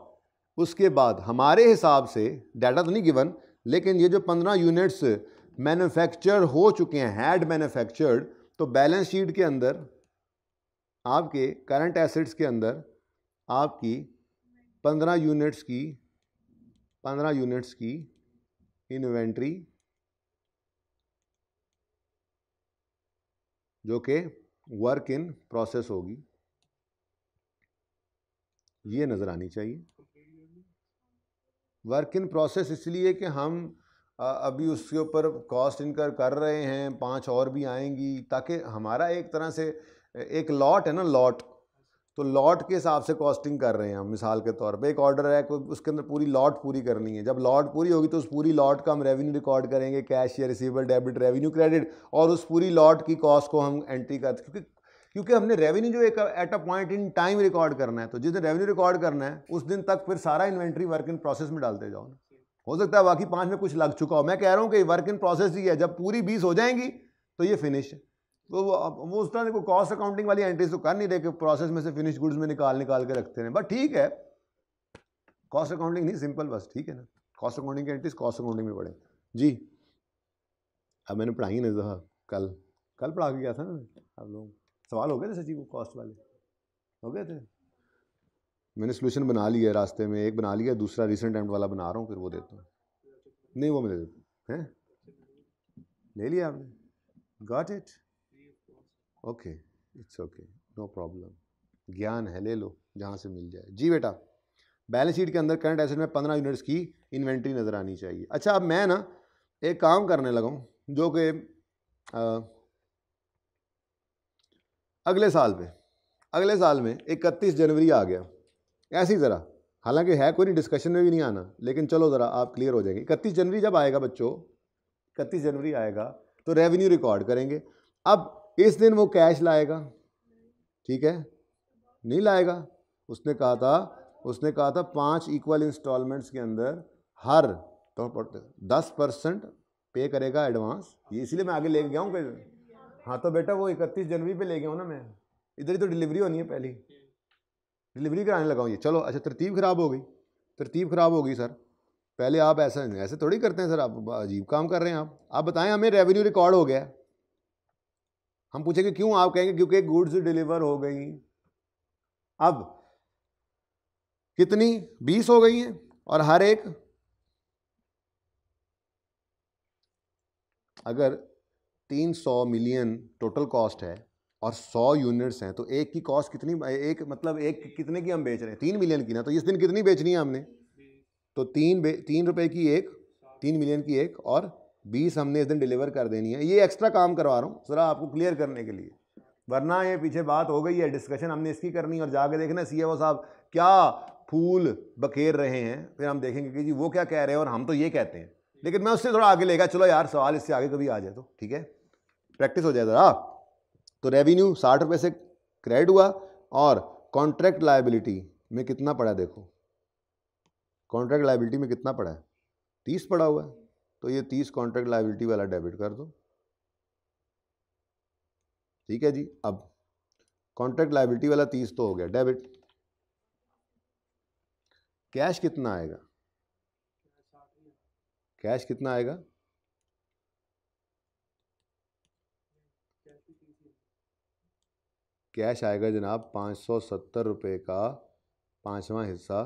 उसके बाद हमारे हिसाब से डाटा तो नहीं गिवन लेकिन ये जो पंद्रह यूनिट्स मैन्युफैक्चर हो चुके हैं हैड मैन्युफैक्चर्ड तो बैलेंस शीट के अंदर आपके करंट एसेट्स के अंदर आपकी पंद्रह यूनिट्स की पंद्रह यूनिट्स की इन्वेंट्री जो कि वर्क इन प्रोसेस होगी ये नज़र आनी चाहिए वर्क इन प्रोसेस इसलिए कि हम अभी उसके ऊपर कॉस्ट इनकर कर रहे हैं पांच और भी आएंगी ताकि हमारा एक तरह से एक लॉट है ना लॉट तो लॉट के हिसाब से कॉस्टिंग कर रहे हैं हम मिसाल के तौर पे एक ऑर्डर है उसके अंदर पूरी लॉट पूरी करनी है जब लॉट पूरी होगी तो उस पूरी लॉट का हम रेवेन्यू रिकॉर्ड करेंगे कैश या रिसीवल डेबिट रेवेन्यू क्रेडिट और उस पूरी लॉट की कॉस्ट को हम एंट्री करते क्योंकि क्योंकि हमने रेवेन्यू जो एक at a point in time record करना है तो जिस दिन रेवेन्यू रिकॉर्ड करना है उस दिन तक फिर सारा इन्वेंट्री वर्क इन प्रोसेस में डालते जाओ ना हो सकता है बाकी पाँच में कुछ लग चुका हो मैं कह रहा हूँ कि वर्क इन प्रोसेस ही है जब पूरी बीस हो जाएंगी तो ये फिनिश है तो वो उस तरह देखो कॉस्ट अकाउंटिंग वाली एंट्रीज तो कर नहीं रहे कि प्रोसेस में से फिनिश गुड्स में निकाल निकाल के रखते हैं बट ठीक है कॉस्ट अकाउंटिंग नहीं सिंपल बस ठीक है ना कॉस्ट अकाउंटिंग की एंट्रीज कॉस्ट अकाउंटिंग में पढ़े जी अब मैंने पढ़ाई नहीं था कल कल पढ़ा के गया था ना आप लोग सवाल हो गए थे सचिव कॉस्ट वाले हो गए थे मैंने सोल्यूशन बना लिया है रास्ते में एक बना लिया दूसरा रिसेंट टाइम वाला बना रहा हूँ फिर वो देता हूँ नहीं वो मैं दे देता हैं ले लिया आपने got it okay it's okay no problem ज्ञान है ले लो जहाँ से मिल जाए जी बेटा बैलेंस शीट के अंदर करंट एसेट में पंद्रह यूनिट्स की इन्वेंट्री नज़र आनी चाहिए अच्छा अब मैं ना एक काम करने लगा हूँ जो कि अगले साल पे अगले साल में इकतीस जनवरी आ गया ऐसे ही ज़रा हालांकि है कोई नहीं डिस्कशन में भी नहीं आना लेकिन चलो ज़रा आप क्लियर हो जाएंगे इकतीस जनवरी जब आएगा बच्चों इकतीस जनवरी आएगा तो रेवेन्यू रिकॉर्ड करेंगे अब इस दिन वो कैश लाएगा ठीक है नहीं लाएगा उसने कहा था उसने कहा था पाँच इक्वल इंस्टॉलमेंट्स के अंदर हर तो दस परसेंट पे करेगा एडवांस ये इसीलिए मैं आगे ले गया हूँ हाँ तो बेटा वो इकतीस जनवरी पे ले गया हूँ ना मैं इधर ही तो डिलीवरी होनी है पहली डिलीवरी कराने लगा हूँ ये चलो अच्छा तरतीब ख़राब हो गई तरतीब ख़राब हो गई सर पहले आप ऐसा ऐसे थोड़ी करते हैं सर आप अजीब काम कर रहे हैं आप आप बताएं हमें रेवेन्यू रिकॉर्ड हो गया हम पूछेंगे क्यों आप कहेंगे क्योंकि गुड्स डिलीवर हो गई अब कितनी बीस हो गई हैं और हर एक अगर तीन सौ मिलियन टोटल कॉस्ट है और 100 यूनिट्स हैं तो एक की कॉस्ट कितनी एक मतलब एक कितने की हम बेच रहे हैं तीन मिलियन की ना तो इस दिन कितनी बेचनी है हमने तो तीन तीन रुपये की एक तीन मिलियन की एक और बीस हमने इस दिन डिलीवर कर देनी है ये एक्स्ट्रा काम करवा रहा हूँ ज़रा आपको क्लियर करने के लिए वरना ये पीछे बात हो गई है डिस्कशन हमने इसकी करनी और जाके देखना सी e साहब क्या फूल बखेर रहे हैं फिर हम देखेंगे कि जी वो क्या कह रहे हैं और हम तो ये कहते हैं लेकिन मैं उससे थोड़ा आगे लेगा चलो यार सवाल इससे आगे कभी आ जाए तो ठीक है प्रैक्टिस हो जाए ज़रा तो रेवेन्यू साठ रुपये से क्रेडिट हुआ और कॉन्ट्रैक्ट लाइबिलिटी में कितना पड़ा देखो कॉन्ट्रैक्ट लाइबिलिटी में कितना पड़ा है तीस पड़ा हुआ है तो ये तीस कॉन्ट्रैक्ट लाइबिलिटी वाला डेबिट कर दो ठीक है जी अब कॉन्ट्रैक्ट लाइबिलिटी वाला तीस तो हो गया डेबिट कैश कितना आएगा कैश कितना आएगा कैश आएगा जनाब पाँच सौ सत्तर रुपये का पाँचवा हिस्सा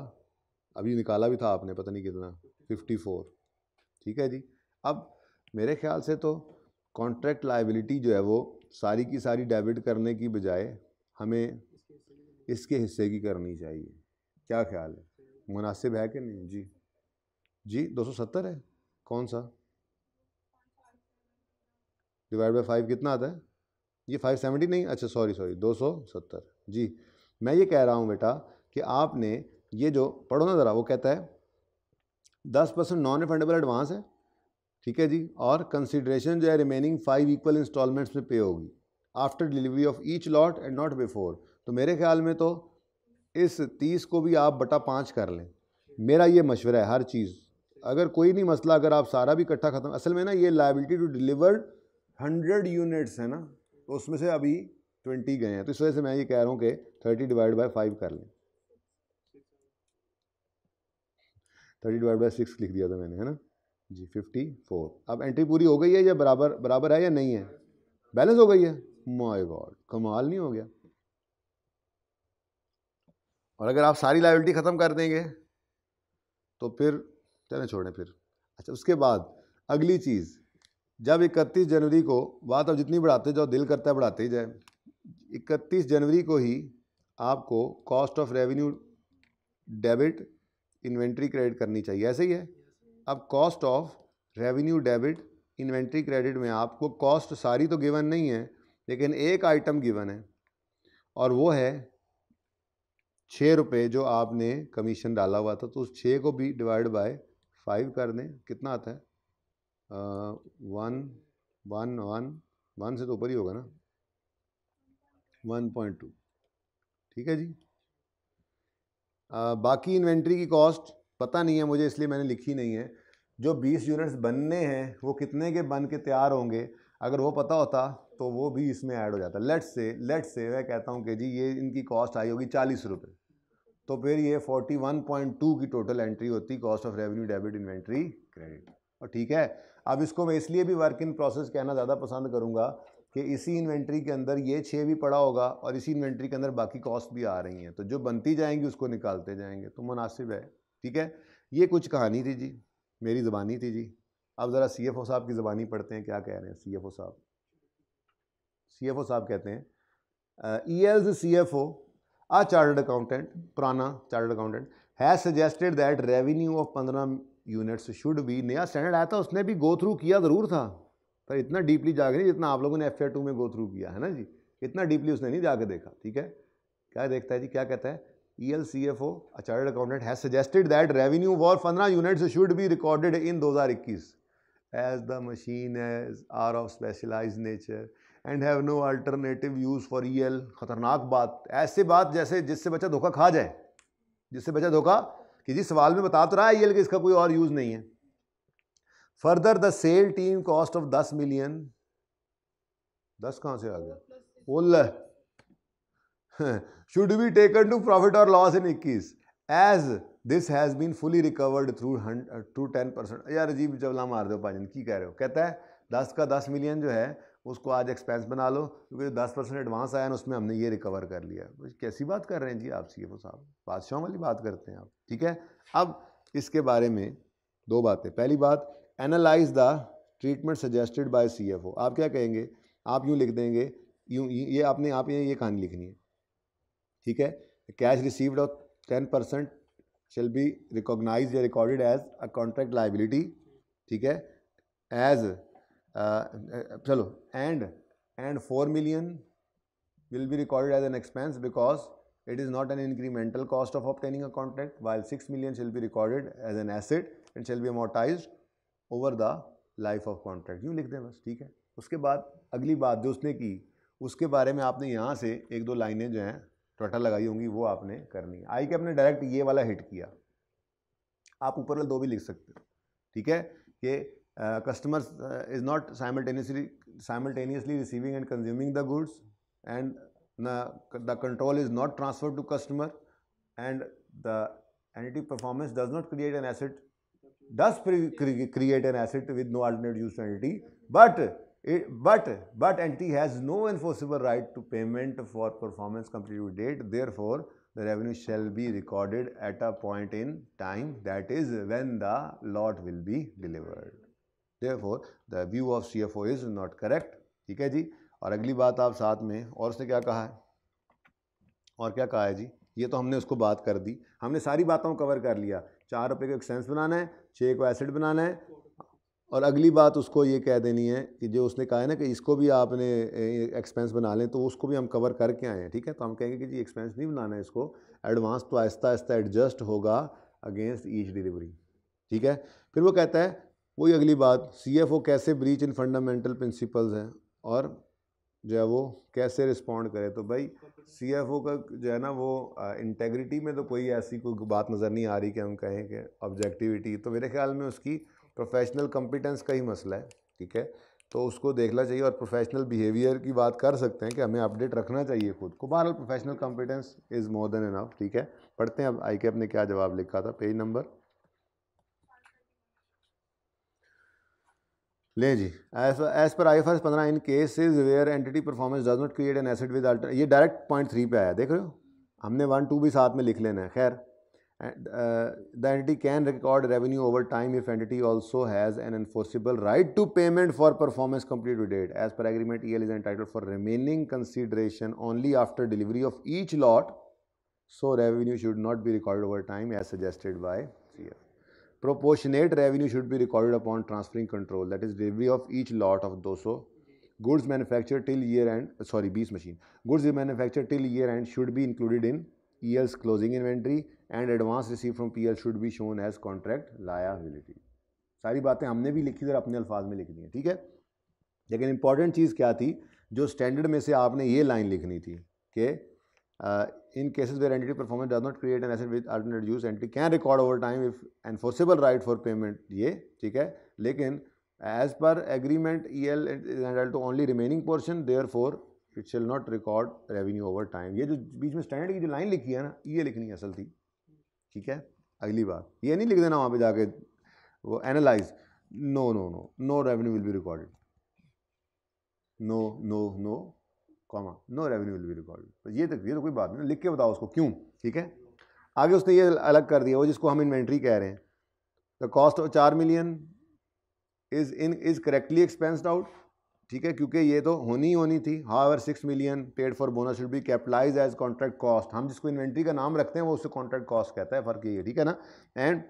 अभी निकाला भी था आपने पता नहीं कितना फिफ्टी फोर ठीक है जी अब मेरे ख्याल से तो कॉन्ट्रैक्ट लाइबिलिटी जो है वो सारी की सारी डेबिट करने की बजाय हमें इसके हिस्से की करनी चाहिए क्या ख्याल है मुनासिब है कि नहीं जी जी दो सौ सत्तर है कौन सा डिवाइड बाई फाइव कितना आता है ये 570 नहीं अच्छा सॉरी सॉरी 270 जी मैं ये कह रहा हूँ बेटा कि आपने ये जो पढ़ो ना ज़रा वो कहता है दस परसेंट नॉन रिफंडेबल एडवांस है ठीक है जी और कंसिड्रेशन जो है रिमेनिंग फाइव इक्वल इंस्टॉलमेंट्स में पे होगी after delivery of each lot and not before तो मेरे ख्याल में तो इस तीस को भी आप बटा पाँच कर लें मेरा ये मशवरा है हर चीज़ अगर कोई नहीं मसला अगर आप सारा भी इकट्ठा ख़त्म असल में ना ये liability to deliver hundred units है ना तो उसमें से अभी ट्वेंटी गए हैं तो इस वजह से मैं ये कह रहा हूँ कि थर्टी डिवाइड बाई फाइव कर लें थर्टी डिवाइड बाई सिक्स लिख दिया था मैंने है ना जी फिफ्टी फोर अब एंट्री पूरी हो गई है या बराबर बराबर है या नहीं है बैलेंस हो गई है माई गॉड कमाल नहीं हो गया और अगर आप सारी लाइबिलिटी ख़त्म कर देंगे तो फिर चले छोड़ें फिर अच्छा उसके बाद अगली चीज़ जब इकतीस जनवरी को बात अब जितनी बढ़ाते जाओ दिल करता है बढ़ाते ही जाए इकतीस जनवरी को ही आपको cost of revenue debit inventory credit करनी चाहिए ऐसे ही है अब cost of revenue debit inventory credit में आपको कॉस्ट सारी तो गिवन नहीं है लेकिन एक आइटम गिवन है और वो है छः रुपये जो आपने कमीशन डाला हुआ था तो उस छः को भी डिवाइड बाय फाइव कर दें कितना आता है वन वन वन वन से तो ऊपर ही होगा ना वन पॉइंट टू ठीक है जी आ, बाकी इन्वेंट्री की कॉस्ट पता नहीं है मुझे इसलिए मैंने लिखी नहीं है जो 20 यूनिट्स बनने हैं वो कितने के बन के तैयार होंगे अगर वो पता होता तो वो भी इसमें ऐड हो जाता लेट से लेट से मैं कहता हूँ कि जी ये इनकी कॉस्ट आई होगी चालीस रुपये तो फिर ये 41.2 की टोटल एंट्री होती cost of revenue debit inventory credit और ठीक है अब इसको मैं इसलिए भी वर्क इन प्रोसेस कहना ज़्यादा पसंद करूँगा कि इसी इन्वेंट्री के अंदर ये छः भी पड़ा होगा और इसी इन्वेंट्री के अंदर बाकी कॉस्ट भी आ रही हैं तो जो बनती जाएंगी उसको निकालते जाएंगे तो मुनासिब है ठीक है ये कुछ कहानी थी जी मेरी ज़बानी थी जी अब ज़रा सी साहब की ज़बानी पढ़ते हैं क्या कह रहे हैं सी साहब सी साहब कहते हैं E L C F O आ चार्टर्ड अकाउंटेंट पुराना chartered accountant has suggested that revenue of पंद्रह यूनिट्स शुड भी नया स्टैंडर्ड आया था उसने भी गो थ्रू किया ज़रूर था पर इतना डीपली जाके नहीं जितना आप लोगों ने एफ टू में गो थ्रू किया है ना जी इतना डीपली उसने नहीं जाके देखा ठीक है क्या देखता है जी क्या कहता है E L C F O chartered accountant has suggested that revenue for पंद्रह units should be recorded in दो हज़ार इक्कीस as the machine as are of specialise nature and have no alternative use for E L खतरनाक बात ऐसे बात जैसे जिससे बच्चा धोखा खा जाए जिससे बच्चा धोखा कि जी सवाल में बता तो रहा है ये लेकिन इसका कोई और यूज़ नहीं है further the sale team cost of दस मिलियन दस कहाँ से आ गया बोल should be taken to profit और लॉस इन इक्कीस as this has been fully recovered through हंड टू टेन परसेंट यार अजीब जबला मार दो पाजन की कह रहे हो कहता है दस का दस मिलियन जो है उसको आज एक्सपेंस बना लो क्योंकि जो दस परसेंट एडवांस आया ना उसमें हमने ये रिकवर कर लिया कैसी बात कर रहे हैं जी आप सी एफ ओ साहब बादशाहों वाली बात करते हैं आप ठीक है अब इसके बारे में दो बातें पहली बात analyse the treatment suggested by C F O आप क्या कहेंगे आप यूँ लिख देंगे यूँ ये आपने आप ये ये कहानी लिखनी है ठीक है cash received of ten percent shall be recognise या recorded as a contract liability ठीक है एज Uh, uh, चलो and and four million will be recorded as an expense because it is not an incremental cost of obtaining a contract while six million shall be recorded as an asset and shall be amortise over the life of contract यूँ लिख दें बस ठीक है उसके बाद अगली बात जो उसने की उसके बारे में आपने यहाँ से एक दो लाइनें जो हैं ट्वटर लगाई होंगी वो आपने करनी है आई कैप आपने डायरेक्ट ये वाला हिट किया आप ऊपर वाले दो भी लिख सकते हो ठीक है कि uh, customers uh, is not simultaneously simultaneously receiving and consuming the goods and the, the control is not transferred to customer and the entity performance does not create an asset does cre create an asset with no alternate use entity but it, but but entity has no enforceable right to payment for performance completed date therefore the revenue shall be recorded at a point in time that is when the lot will be delivered therefore the view of C F O is not correct ठीक है जी और अगली बात आप साथ में और उसने क्या कहा है और क्या कहा है जी ये तो हमने उसको बात कर दी हमने सारी बातों को कवर कर लिया चार रुपये को एक्सेंस बनाना है छः को एसिड बनाना है और अगली बात उसको ये कह देनी है कि जो उसने कहा है ना कि इसको भी आपने एक्सपेंस बना लें तो उसको भी हम कवर करके आए हैं ठीक है तो हम कहेंगे कि जी एक्सपेंस नहीं बनाना है इसको एडवांस तो आहिस्ता आहिस्ता एडजस्ट होगा अगेंस्ट ईच डिलीवरी ठीक है फिर वो कहता है वही अगली बात ओ कैसे ब्रीच इन फंडामेंटल प्रिंसिपल्स हैं और जो है वो कैसे रिस्पॉन्ड करे तो भाई ओ का जो है ना वो इंटेग्रिटी में तो कोई ऐसी कोई बात नज़र नहीं आ रही कि हम कहें कि ऑब्जेक्टिविटी तो मेरे ख्याल में उसकी प्रोफेशनल कॉम्पिटेंस का ही मसला है ठीक है तो उसको देखना चाहिए और प्रोफेशनल बिहेवियर की बात कर सकते हैं कि हमें अपडेट रखना चाहिए खुद को बहरहाल professional competence is more than enough ठीक है पढ़ते हैं अब आई के अपने क्या जवाब लिखा था पेज नंबर ले जी एज पर आई एफ एस पंद्रह in cases where entity performance does not create an asset with alter ये डायरेक्ट पॉइंट थ्री पे आया देख रहे हो हमने वन टू भी साथ में लिख लेना है खैर the entity can record revenue over time if entity also has an enforceable right to payment for performance complete to date as per agreement E L is entitled for remaining consideration only after delivery of each lot so revenue should not be record over time as suggested by C F proportionate revenue should be recorded upon transferring control that is delivery of each lot of 200 goods manufactured till year end sorry 20 machine goods manufactured till year end should be included in EL's closing inventory and advance received from PL should be shown as contract liability सारी बातें हमने भी लिखी और अपने अल्फाज में लिखनी है ठीक है लेकिन इंपॉर्टेंट चीज़ क्या थी जो स्टैंडर्ड में से आपने ये लाइन लिखनी थी कि in cases where entity performance does not create an asset with alternate use entity can record over time if enforceable right for payment ये ठीक है लेकिन as per agreement EL is entitled to only remaining portion therefore it shall not record revenue over time ये जो बीच में standard की जो line लिखी है ना ये लिखनी है असल थी ठीक है अगली बार ये नहीं लिख देना वहाँ पे जाके वो analyse no no no no revenue will be recorded no no no comma no revenue will be record ये तो ये तो कोई बात नहीं लिख के बताओ उसको क्यों ठीक है आगे उसने ये अलग कर दिया वो जिसको हम इन्वेंट्री कह रहे हैं द कॉस्ट ऑफ चार million is in is correctly expensed out ठीक है क्योंकि ये तो होनी होनी थी ever six million paid for bonus should be capitalise as contract cost हम जिसको इन्वेंट्री का नाम रखते हैं वो उससे कॉन्ट्रैक्ट कॉस्ट कहता है फर्क ये ठीक है ना and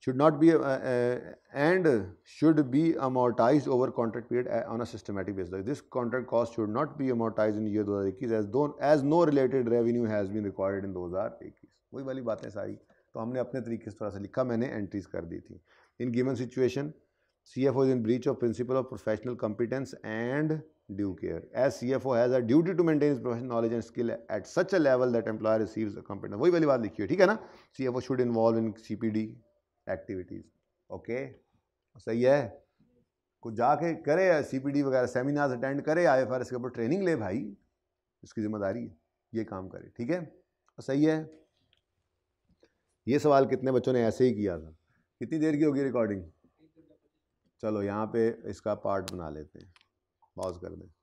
should not be uh, uh, and should be amortized over contract period on a systematic basis. like This contract cost should not be amortized in year 2021 as though as no related revenue has been recorded in 2021. wohi wali baatein sari to humne apne tarike se थोड़ा सा likha maine entries kar di thi in given situation cfo is in breach of principle of professional competence and due care as CFO has a duty to maintain his professional knowledge and skill at such a level that employer receives a competent wohi wali baat likhi है theek hai na CFO should involve in CPD activities okay सही है कुछ जाके करे C P D वगैरह seminars attend करे I F R S के ऊपर ट्रेनिंग ले भाई इसकी जिम्मेदारी है ये काम करे ठीक है सही है ये सवाल कितने बच्चों ने ऐसे ही किया था कितनी देर की होगी रिकॉर्डिंग चलो यहाँ पे इसका पार्ट बना लेते हैं पॉज कर दें